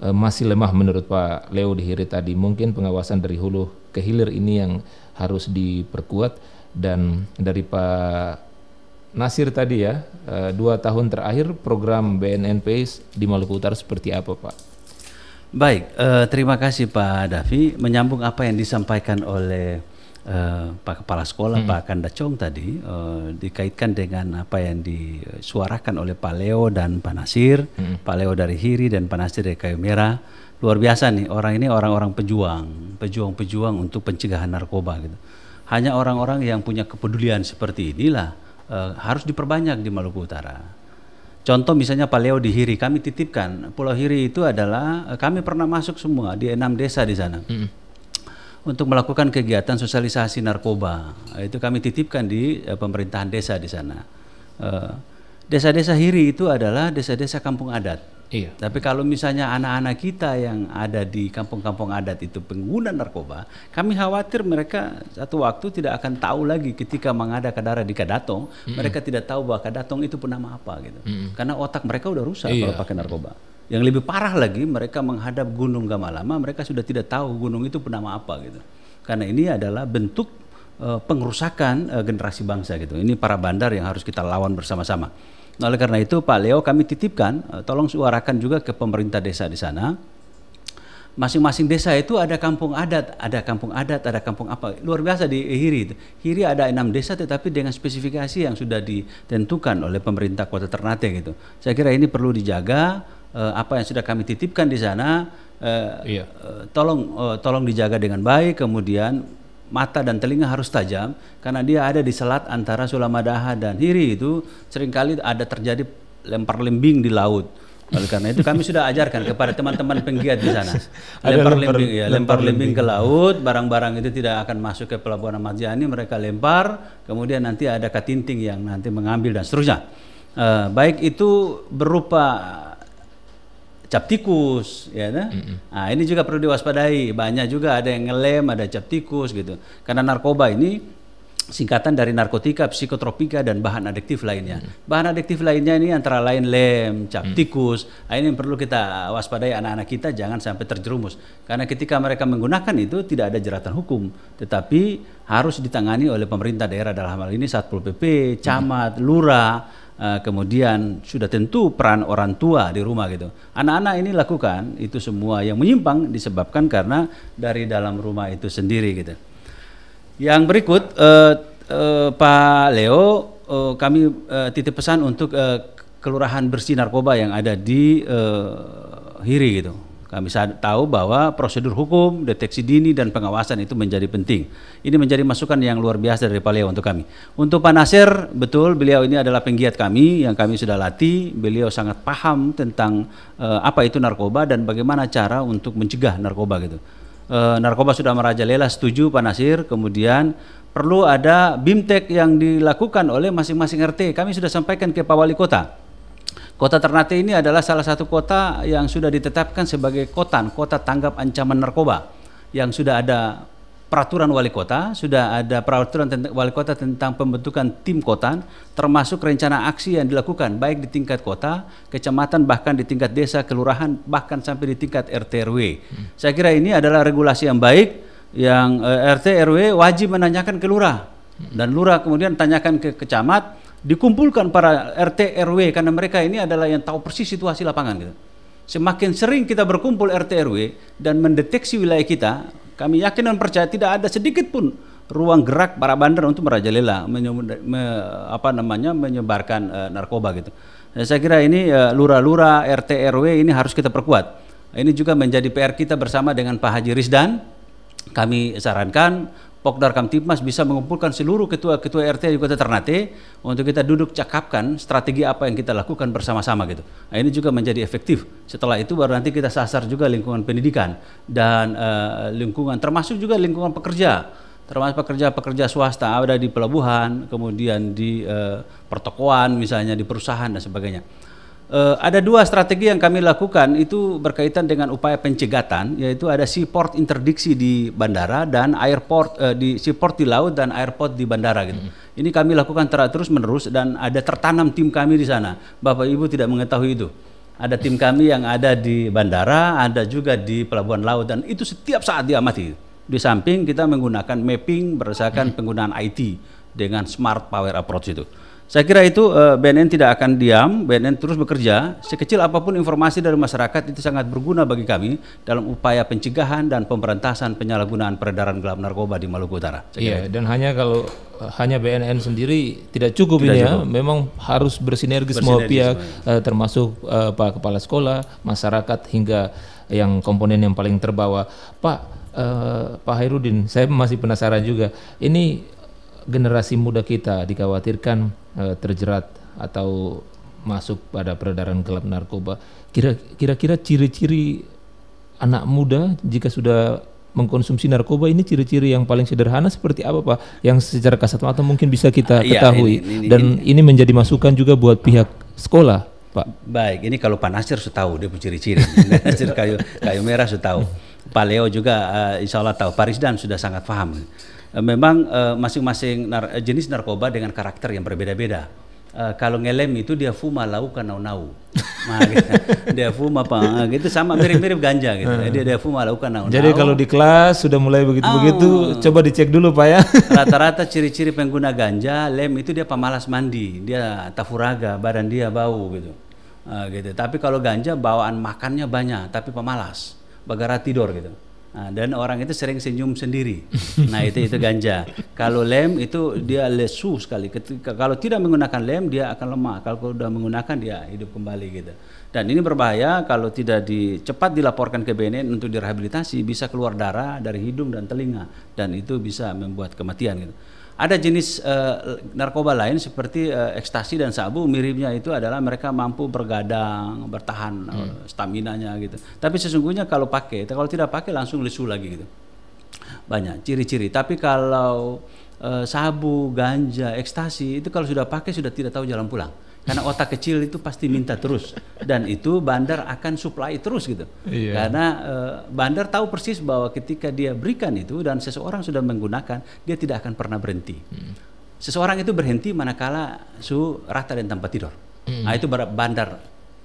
um, masih lemah menurut Pak Leo Dihiri tadi. Mungkin pengawasan dari hulu ke hilir ini yang harus diperkuat dan dari Pak Nasir tadi ya, eh, dua tahun terakhir program BNNP di Maluku Utara seperti apa Pak? Baik, eh, terima kasih Pak Davi. Menyambung apa yang disampaikan oleh eh, Pak Kepala Sekolah hmm. Pak Kanda Chong tadi eh, dikaitkan dengan apa yang disuarakan oleh Pak Leo dan Pak Nasir, hmm. Pak Leo dari Hiri dan Pak Nasir dari Kayu Merah. Luar biasa nih orang ini orang-orang pejuang, pejuang-pejuang untuk pencegahan narkoba gitu. Hanya orang-orang yang punya kepedulian seperti inilah eh, harus diperbanyak di Maluku Utara Contoh misalnya Paleo di Hiri, kami titipkan. Pulau Hiri itu adalah eh, kami pernah masuk semua di enam desa di sana. Mm -hmm. Untuk melakukan kegiatan sosialisasi narkoba. Eh, itu kami titipkan di uh, pemerintahan desa di sana. desa uh, desa -desa Hiri itu adalah desa-desa kampung adat Iya. Tapi kalau misalnya anak-anak kita yang ada di kampung-kampung adat itu pengguna narkoba, kami khawatir mereka satu waktu tidak akan tahu lagi ketika mengada kadara di Kadatong, mm -hmm. mereka tidak tahu bahwa Kadatong itu bernama apa gitu. Mm -hmm. Karena otak mereka udah rusak iya. kalau pakai narkoba. Yang lebih parah lagi mereka menghadap gunung Gamalama, mereka sudah tidak tahu gunung itu bernama apa gitu. Karena ini adalah bentuk eh, pengrusakan eh, generasi bangsa gitu. Ini para bandar yang harus kita lawan bersama-sama. Nah, oleh karena itu Pak Leo kami titipkan, e, tolong suarakan juga ke pemerintah desa di sana. Masing-masing desa itu ada kampung adat, ada kampung adat, ada kampung apa. Luar biasa di Hiri. Hiri ada enam desa tetapi dengan spesifikasi yang sudah ditentukan oleh pemerintah kota Ternate gitu. Saya kira ini perlu dijaga e, apa yang sudah kami titipkan di sana eh, iya. E, tolong eh, tolong dijaga dengan baik kemudian mata dan telinga harus tajam karena dia ada di selat antara Sulamadaha dan Hiri itu seringkali ada terjadi lempar lembing di laut. Oleh karena itu kami sudah ajarkan kepada teman-teman penggiat di sana. Lempar, lempar lembing ya, lempar, lembing ke laut, barang-barang itu tidak akan masuk ke pelabuhan Ahmad Yani, mereka lempar, kemudian nanti ada katinting yang nanti mengambil dan seterusnya. Uh, baik itu berupa cap tikus ya nah? Mm -mm. nah ini juga perlu diwaspadai banyak juga ada yang ngelem ada cap tikus gitu karena narkoba ini singkatan dari narkotika psikotropika dan bahan adiktif lainnya mm. bahan adiktif lainnya ini antara lain lem cap mm. tikus nah, ini yang perlu kita waspadai anak-anak kita jangan sampai terjerumus karena ketika mereka menggunakan itu tidak ada jeratan hukum tetapi harus ditangani oleh pemerintah daerah dalam hal ini satpol pp camat lurah Uh, kemudian sudah tentu peran orang tua di rumah gitu. Anak-anak ini lakukan itu semua yang menyimpang disebabkan karena dari dalam rumah itu sendiri gitu. Yang berikut uh, uh, Pak Leo uh, kami uh, titip pesan untuk uh, kelurahan bersih narkoba yang ada di uh, Hiri gitu. Kami tahu bahwa prosedur hukum, deteksi dini, dan pengawasan itu menjadi penting. Ini menjadi masukan yang luar biasa dari Pak untuk kami. Untuk Pak Nasir, betul beliau ini adalah penggiat kami yang kami sudah latih. Beliau sangat paham tentang uh, apa itu narkoba dan bagaimana cara untuk mencegah narkoba gitu. Uh, narkoba sudah merajalela, setuju Pak Nasir. Kemudian perlu ada BIMTEK yang dilakukan oleh masing-masing RT. Kami sudah sampaikan ke Pak Wali Kota Kota Ternate ini adalah salah satu kota yang sudah ditetapkan sebagai kota, kota tanggap ancaman narkoba yang sudah ada peraturan wali kota, sudah ada peraturan wali kota tentang pembentukan tim kota, termasuk rencana aksi yang dilakukan baik di tingkat kota, kecamatan bahkan di tingkat desa, kelurahan bahkan sampai di tingkat RT RW. Hmm. Saya kira ini adalah regulasi yang baik yang eh, RT RW wajib menanyakan ke lurah hmm. dan lurah kemudian tanyakan ke kecamatan dikumpulkan para RT RW karena mereka ini adalah yang tahu persis situasi lapangan gitu. Semakin sering kita berkumpul RT RW dan mendeteksi wilayah kita, kami yakin dan percaya tidak ada sedikit pun ruang gerak para bandar untuk merajalela me, apa namanya menyebarkan e, narkoba gitu. Dan saya kira ini eh, lura-lura RT RW ini harus kita perkuat. Ini juga menjadi PR kita bersama dengan Pak Haji Rizdan. Kami sarankan Pokdar Kamtipmas bisa mengumpulkan seluruh ketua-ketua RT di Kota Ternate untuk kita duduk cakapkan strategi apa yang kita lakukan bersama-sama gitu. Nah, ini juga menjadi efektif. Setelah itu baru nanti kita sasar juga lingkungan pendidikan dan uh, lingkungan termasuk juga lingkungan pekerja termasuk pekerja-pekerja swasta ada di pelabuhan, kemudian di uh, pertokoan misalnya di perusahaan dan sebagainya. Uh, ada dua strategi yang kami lakukan itu berkaitan dengan upaya pencegatan yaitu ada seaport interdiksi di bandara dan airport uh, di seaport di laut dan airport di bandara gitu. -hmm. Ini kami lakukan terus menerus dan ada tertanam tim kami di sana. Bapak Ibu tidak mengetahui itu. Ada tim kami yang ada di bandara, ada juga di pelabuhan laut dan itu setiap saat diamati. Di samping kita menggunakan mapping berdasarkan mm-hmm. penggunaan IT dengan smart power approach itu. Saya kira itu eh, BNN tidak akan diam, BNN terus bekerja. Sekecil apapun informasi dari masyarakat itu sangat berguna bagi kami dalam upaya pencegahan dan pemberantasan penyalahgunaan peredaran gelap narkoba di Maluku Utara. Iya, dan hanya kalau eh, hanya BNN sendiri tidak cukup tidak ini ya. cukup. ya, memang harus bersinergi, semua pihak ya. eh, termasuk eh, Pak Kepala Sekolah, masyarakat hingga yang komponen yang paling terbawa. Pak eh, Pak Hairudin, saya masih penasaran juga. Ini generasi muda kita dikhawatirkan uh, terjerat atau masuk pada peredaran gelap narkoba. Kira-kira ciri-ciri anak muda jika sudah mengkonsumsi narkoba ini ciri-ciri yang paling sederhana seperti apa Pak yang secara kasat mata mungkin bisa kita ah, iya, ketahui ya, ini, ini, dan ini. ini menjadi masukan juga buat pihak sekolah Pak. Baik, ini kalau Pak Nasir sudah tahu dia punya ciri-ciri. kayu kayu merah sudah tahu. Pak Leo juga uh, insya Allah tahu. Paris dan sudah sangat paham. Eh, memang eh, masing-masing nar jenis narkoba dengan karakter yang berbeda-beda. Uh, kalau ngelem itu dia fuma lau kanau nau. Nah, gitu. dia fuma apa gitu sama mirip-mirip ganja gitu. Uh. Dia dia fuma lau kanau nau. Jadi kalau di kelas sudah mulai begitu-begitu oh. coba dicek dulu Pak ya. Rata-rata ciri-ciri pengguna ganja lem itu dia pemalas mandi, dia tafuraga, badan dia bau gitu. Uh, gitu. Tapi kalau ganja bawaan makannya banyak tapi pemalas, bagara tidur gitu. Nah, dan orang itu sering senyum sendiri. Nah itu itu ganja. Kalau lem itu dia lesu sekali. Ketika, kalau tidak menggunakan lem dia akan lemah. Kalau sudah menggunakan dia hidup kembali gitu. Dan ini berbahaya kalau tidak di, cepat dilaporkan ke BNN untuk direhabilitasi bisa keluar darah dari hidung dan telinga dan itu bisa membuat kematian gitu. Ada jenis uh, narkoba lain seperti uh, ekstasi dan sabu miripnya itu adalah mereka mampu bergadang, bertahan eh, hmm. uh, staminanya gitu. Tapi sesungguhnya kalau pakai, kalau tidak pakai langsung lesu lagi gitu. Banyak ciri-ciri. Tapi kalau uh, sabu, ganja, ekstasi itu kalau sudah pakai sudah tidak tahu jalan pulang karena otak kecil itu pasti minta terus dan itu bandar akan supply terus gitu iya. karena uh, bandar tahu persis bahwa ketika dia berikan itu dan seseorang sudah menggunakan dia tidak akan pernah berhenti hmm. seseorang itu berhenti manakala su rata dan tanpa tidur hmm. nah itu bandar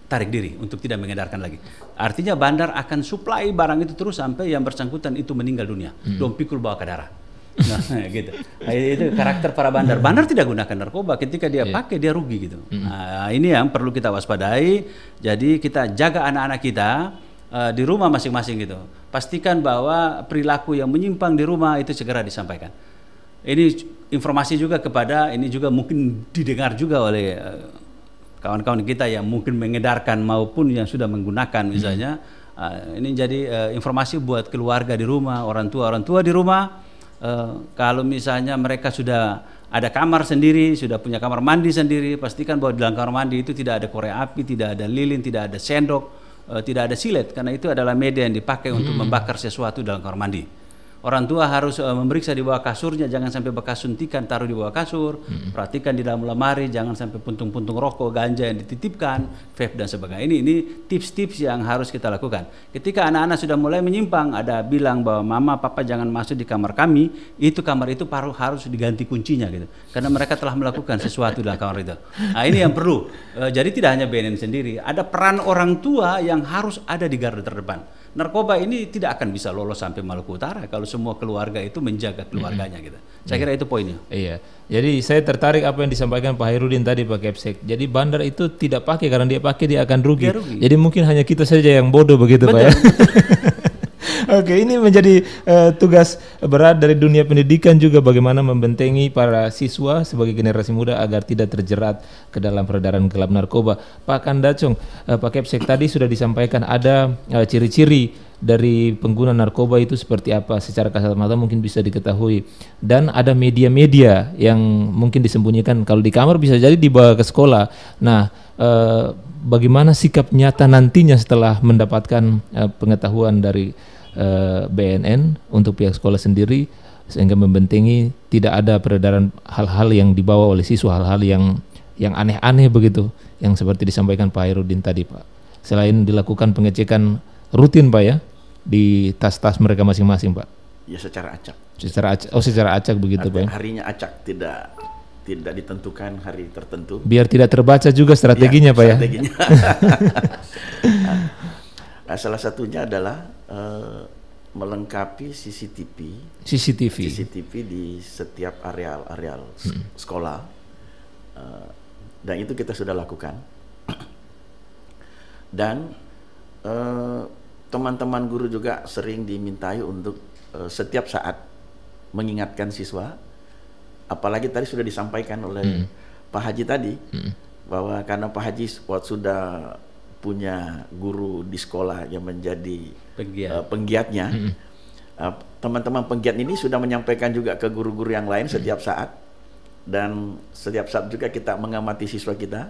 tarik diri untuk tidak mengedarkan lagi. Artinya bandar akan supply barang itu terus sampai yang bersangkutan itu meninggal dunia. Hmm. Dom pikul bawa ke darah. Nah, ya gitu. Nah, itu karakter para bandar. Hmm. Bandar tidak gunakan narkoba. Ketika dia yeah. pakai dia rugi gitu. Hmm. Nah, ini yang perlu kita waspadai. Jadi kita jaga anak-anak kita uh, di rumah masing-masing gitu. Pastikan bahwa perilaku yang menyimpang di rumah itu segera disampaikan. Ini informasi juga kepada ini juga mungkin didengar juga oleh eh, kawan-kawan uh, kita yang mungkin mengedarkan maupun yang sudah menggunakan misalnya. mm Uh, ini jadi uh, informasi buat keluarga di rumah, orang tua orang tua di rumah Eh, kalau misalnya mereka sudah ada kamar sendiri, sudah punya kamar mandi sendiri, pastikan bahwa di dalam kamar mandi itu tidak ada korek api, tidak ada lilin, tidak ada sendok, uh, tidak ada silet, karena itu adalah media yang dipakai hmm. untuk membakar sesuatu dalam kamar mandi. Orang tua harus uh, memeriksa di bawah kasurnya, jangan sampai bekas suntikan taruh di bawah kasur. Hmm. Perhatikan di dalam lemari, jangan sampai puntung-puntung rokok, ganja yang dititipkan, vape dan sebagainya. Ini ini tips-tips yang harus kita lakukan. Ketika anak-anak sudah mulai menyimpang, ada bilang bahwa mama, papa jangan masuk di kamar kami, itu kamar itu paruh harus diganti kuncinya gitu. Karena mereka telah melakukan sesuatu di kamar itu. Nah ini yang perlu. Uh, jadi tidak hanya BNN sendiri, ada peran orang tua yang harus ada di garda terdepan narkoba ini tidak akan bisa lolos sampai Maluku Utara kalau semua keluarga itu menjaga keluarganya gitu. Saya kira itu poinnya. Iya. Jadi saya tertarik apa yang disampaikan Pak Hairudin tadi Pak Kepsek. Jadi bandar itu tidak pakai karena dia pakai dia akan rugi. Dia rugi. Jadi mungkin hanya kita saja yang bodoh begitu Betul. Pak ya. Oke, ini menjadi uh, tugas berat dari dunia pendidikan juga bagaimana membentengi para siswa sebagai generasi muda agar tidak terjerat ke dalam peredaran gelap narkoba. Pak Kandacung, uh, Pak Kepsek tadi sudah disampaikan ada ciri eh, ciri-ciri dari pengguna narkoba itu seperti apa secara kasat mata mungkin bisa diketahui dan ada media-media yang mungkin disembunyikan kalau di kamar bisa jadi dibawa ke sekolah. Nah, uh, bagaimana sikap nyata nantinya setelah mendapatkan uh, pengetahuan dari Eh, BNN untuk pihak sekolah sendiri sehingga membentengi tidak ada peredaran hal-hal yang dibawa oleh siswa hal-hal yang yang aneh-aneh begitu yang seperti disampaikan Pak Herudin tadi Pak selain dilakukan pengecekan rutin Pak ya di tas-tas mereka masing-masing Pak ya secara acak secara acak oh secara acak begitu Artinya Pak ya. harinya acak tidak tidak ditentukan hari tertentu biar tidak terbaca juga iya, strateginya ya, Pak strateginya. ya strateginya nah, salah satunya adalah Eh, melengkapi CCTV, CCTV, CCTV di setiap areal-areal hmm. sekolah, uh, dan itu kita sudah lakukan. dan eh, teman-teman uh, guru juga sering dimintai untuk uh, setiap saat mengingatkan siswa, apalagi tadi sudah disampaikan oleh hmm. Pak Haji tadi hmm. bahwa karena Pak Haji sudah punya guru di sekolah yang menjadi Penggiat. uh, penggiatnya. Mm-hmm. Uh, teman-teman penggiat ini sudah menyampaikan juga ke guru-guru yang lain setiap saat dan setiap saat juga kita mengamati siswa kita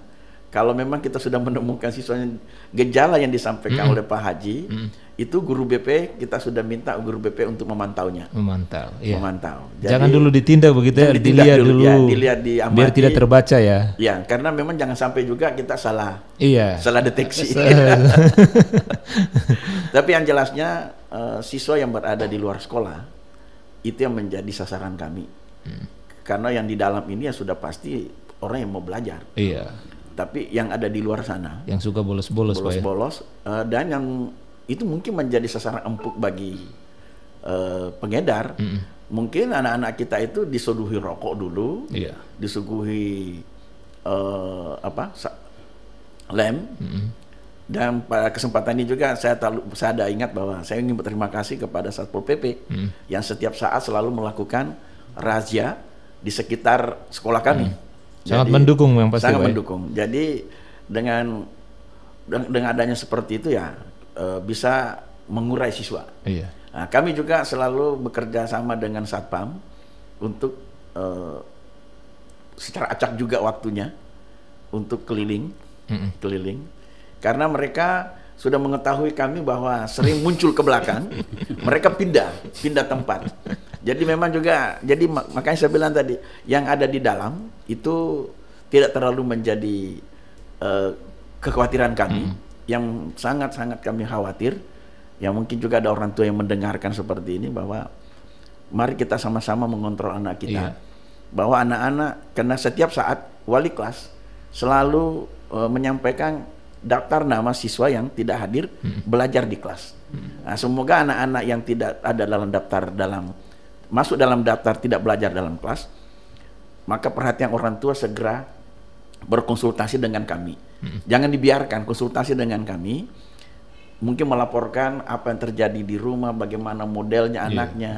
kalau memang kita sudah menemukan siswanya gejala yang disampaikan hmm. oleh Pak Haji, hmm. itu guru BP kita sudah minta guru BP untuk memantaunya. Memantau. Iya. Memantau. Jadi, jangan dulu ditindak begitu ya, dilihat dulu, dulu. Ya, dilihat amati, Biar tidak terbaca ya. Ya, karena memang jangan sampai juga kita salah. Iya. Salah deteksi. Tapi yang jelasnya eh, siswa yang berada di luar sekolah itu yang menjadi sasaran kami. Hmm. Karena yang di dalam ini ya sudah pasti orang yang mau belajar. Iya tapi yang ada di luar sana yang suka bolos-bolos ya? bolos-bolos ya? uh, dan yang itu mungkin menjadi sasaran empuk bagi uh, pengedar mm -mm. mungkin anak-anak kita itu disuguhi rokok dulu yeah. disuguhi uh, apa lem mm -mm. dan pada kesempatan ini juga saya tahu saya ada ingat bahwa saya ingin berterima kasih kepada satpol pp mm. yang setiap saat selalu melakukan razia di sekitar sekolah kami mm sangat Jadi, mendukung yang pasti sangat Pak, ya? mendukung jadi dengan dengan adanya seperti itu ya eh, bisa mengurai siswa iya. nah, kami juga selalu bekerja sama dengan satpam untuk uh, secara acak juga waktunya untuk keliling mm -mm. keliling karena mereka sudah mengetahui kami bahwa sering muncul ke belakang, mereka pindah, pindah tempat. Jadi memang juga, jadi makanya saya bilang tadi, yang ada di dalam itu tidak terlalu menjadi uh, kekhawatiran kami. Hmm. Yang sangat-sangat kami khawatir, yang mungkin juga ada orang tua yang mendengarkan seperti ini bahwa mari kita sama-sama mengontrol anak kita. Yeah. Bahwa anak-anak, karena setiap saat wali kelas selalu uh, menyampaikan daftar nama siswa yang tidak hadir hmm. belajar di kelas. Hmm. Nah, semoga anak-anak yang tidak ada dalam daftar dalam masuk dalam daftar tidak belajar dalam kelas, maka perhatian orang tua segera berkonsultasi dengan kami. Hmm. Jangan dibiarkan konsultasi dengan kami. Mungkin melaporkan apa yang terjadi di rumah, bagaimana modelnya iya. anaknya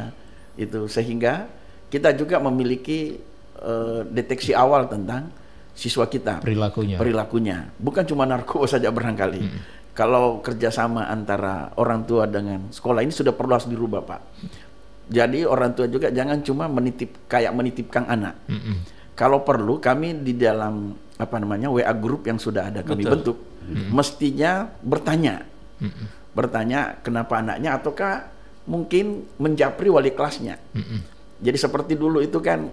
yeah. itu sehingga kita juga memiliki uh, deteksi awal tentang siswa kita perilakunya perilakunya bukan cuma narkoba saja barangkali hmm. kalau kerjasama antara orang tua dengan sekolah ini sudah perlu harus dirubah pak jadi orang tua juga jangan cuma menitip kayak menitipkan anak hmm. kalau perlu kami di dalam apa namanya wa grup yang sudah ada kami Betul. bentuk hmm. mestinya bertanya hmm. bertanya kenapa anaknya ataukah mungkin menjapri wali kelasnya hmm. jadi seperti dulu itu kan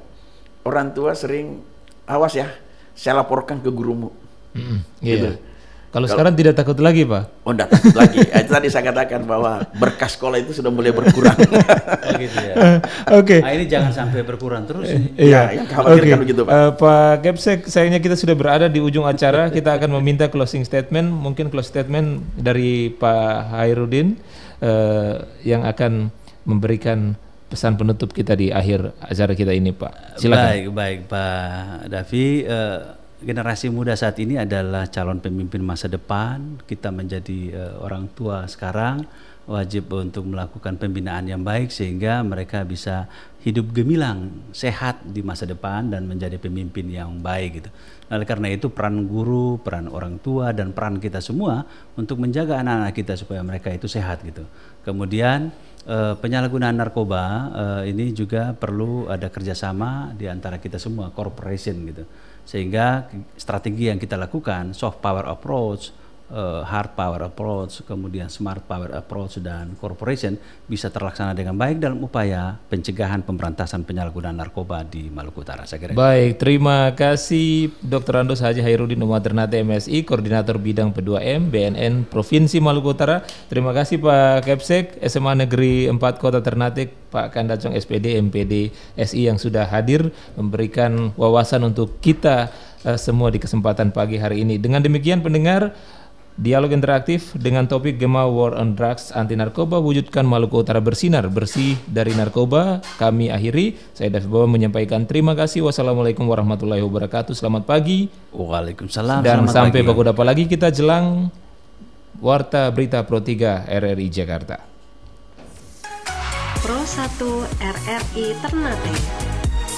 orang tua sering awas ya saya laporkan ke gurumu. Mm, yeah. gitu. Iya. Kalau sekarang tidak takut lagi, Pak? Oh, tidak takut lagi. Itu tadi saya katakan bahwa berkas sekolah itu sudah mulai berkurang. Oh, gitu ya. Oke. Okay. Nah, ini jangan sampai berkurang terus. Eh, iya. Ya, yang okay. begitu, Pak. Uh, Pak Gepsek, sayangnya kita sudah berada di ujung acara. kita akan meminta closing statement. Mungkin closing statement dari Pak Hairudin uh, yang akan memberikan pesan penutup kita di akhir acara kita ini, Pak. Silakan. Baik, baik, Pak Davi. Uh, generasi muda saat ini adalah calon pemimpin masa depan. Kita menjadi uh, orang tua sekarang wajib untuk melakukan pembinaan yang baik sehingga mereka bisa hidup gemilang, sehat di masa depan dan menjadi pemimpin yang baik gitu. Nah, oleh karena itu peran guru, peran orang tua dan peran kita semua untuk menjaga anak-anak kita supaya mereka itu sehat gitu. Kemudian Eh, penyalahgunaan narkoba eh, ini juga perlu ada kerjasama di antara kita semua, corporation gitu. Sehingga strategi yang kita lakukan, soft power approach, uh, hard power approach, kemudian smart power approach dan corporation bisa terlaksana dengan baik dalam upaya pencegahan pemberantasan penyalahgunaan narkoba di Maluku Utara. Saya kira. Baik, terima kasih Dr. Andos Haji Hairudin Umaternate MSI, Koordinator Bidang P2M BNN Provinsi Maluku Utara. Terima kasih Pak Kepsek SMA Negeri 4 Kota Ternate, Pak Kandacong SPD MPD SI yang sudah hadir memberikan wawasan untuk kita eh, semua di kesempatan pagi hari ini. Dengan demikian pendengar Dialog interaktif dengan topik Gema War on Drugs Anti Narkoba Wujudkan Maluku Utara Bersinar Bersih dari Narkoba Kami akhiri Saya David Bawa menyampaikan terima kasih Wassalamualaikum warahmatullahi wabarakatuh Selamat pagi Waalaikumsalam Dan Selamat sampai pagi. dapat lagi kita jelang Warta Berita Pro 3 RRI Jakarta Pro 1 RRI Ternate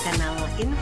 Kanal Info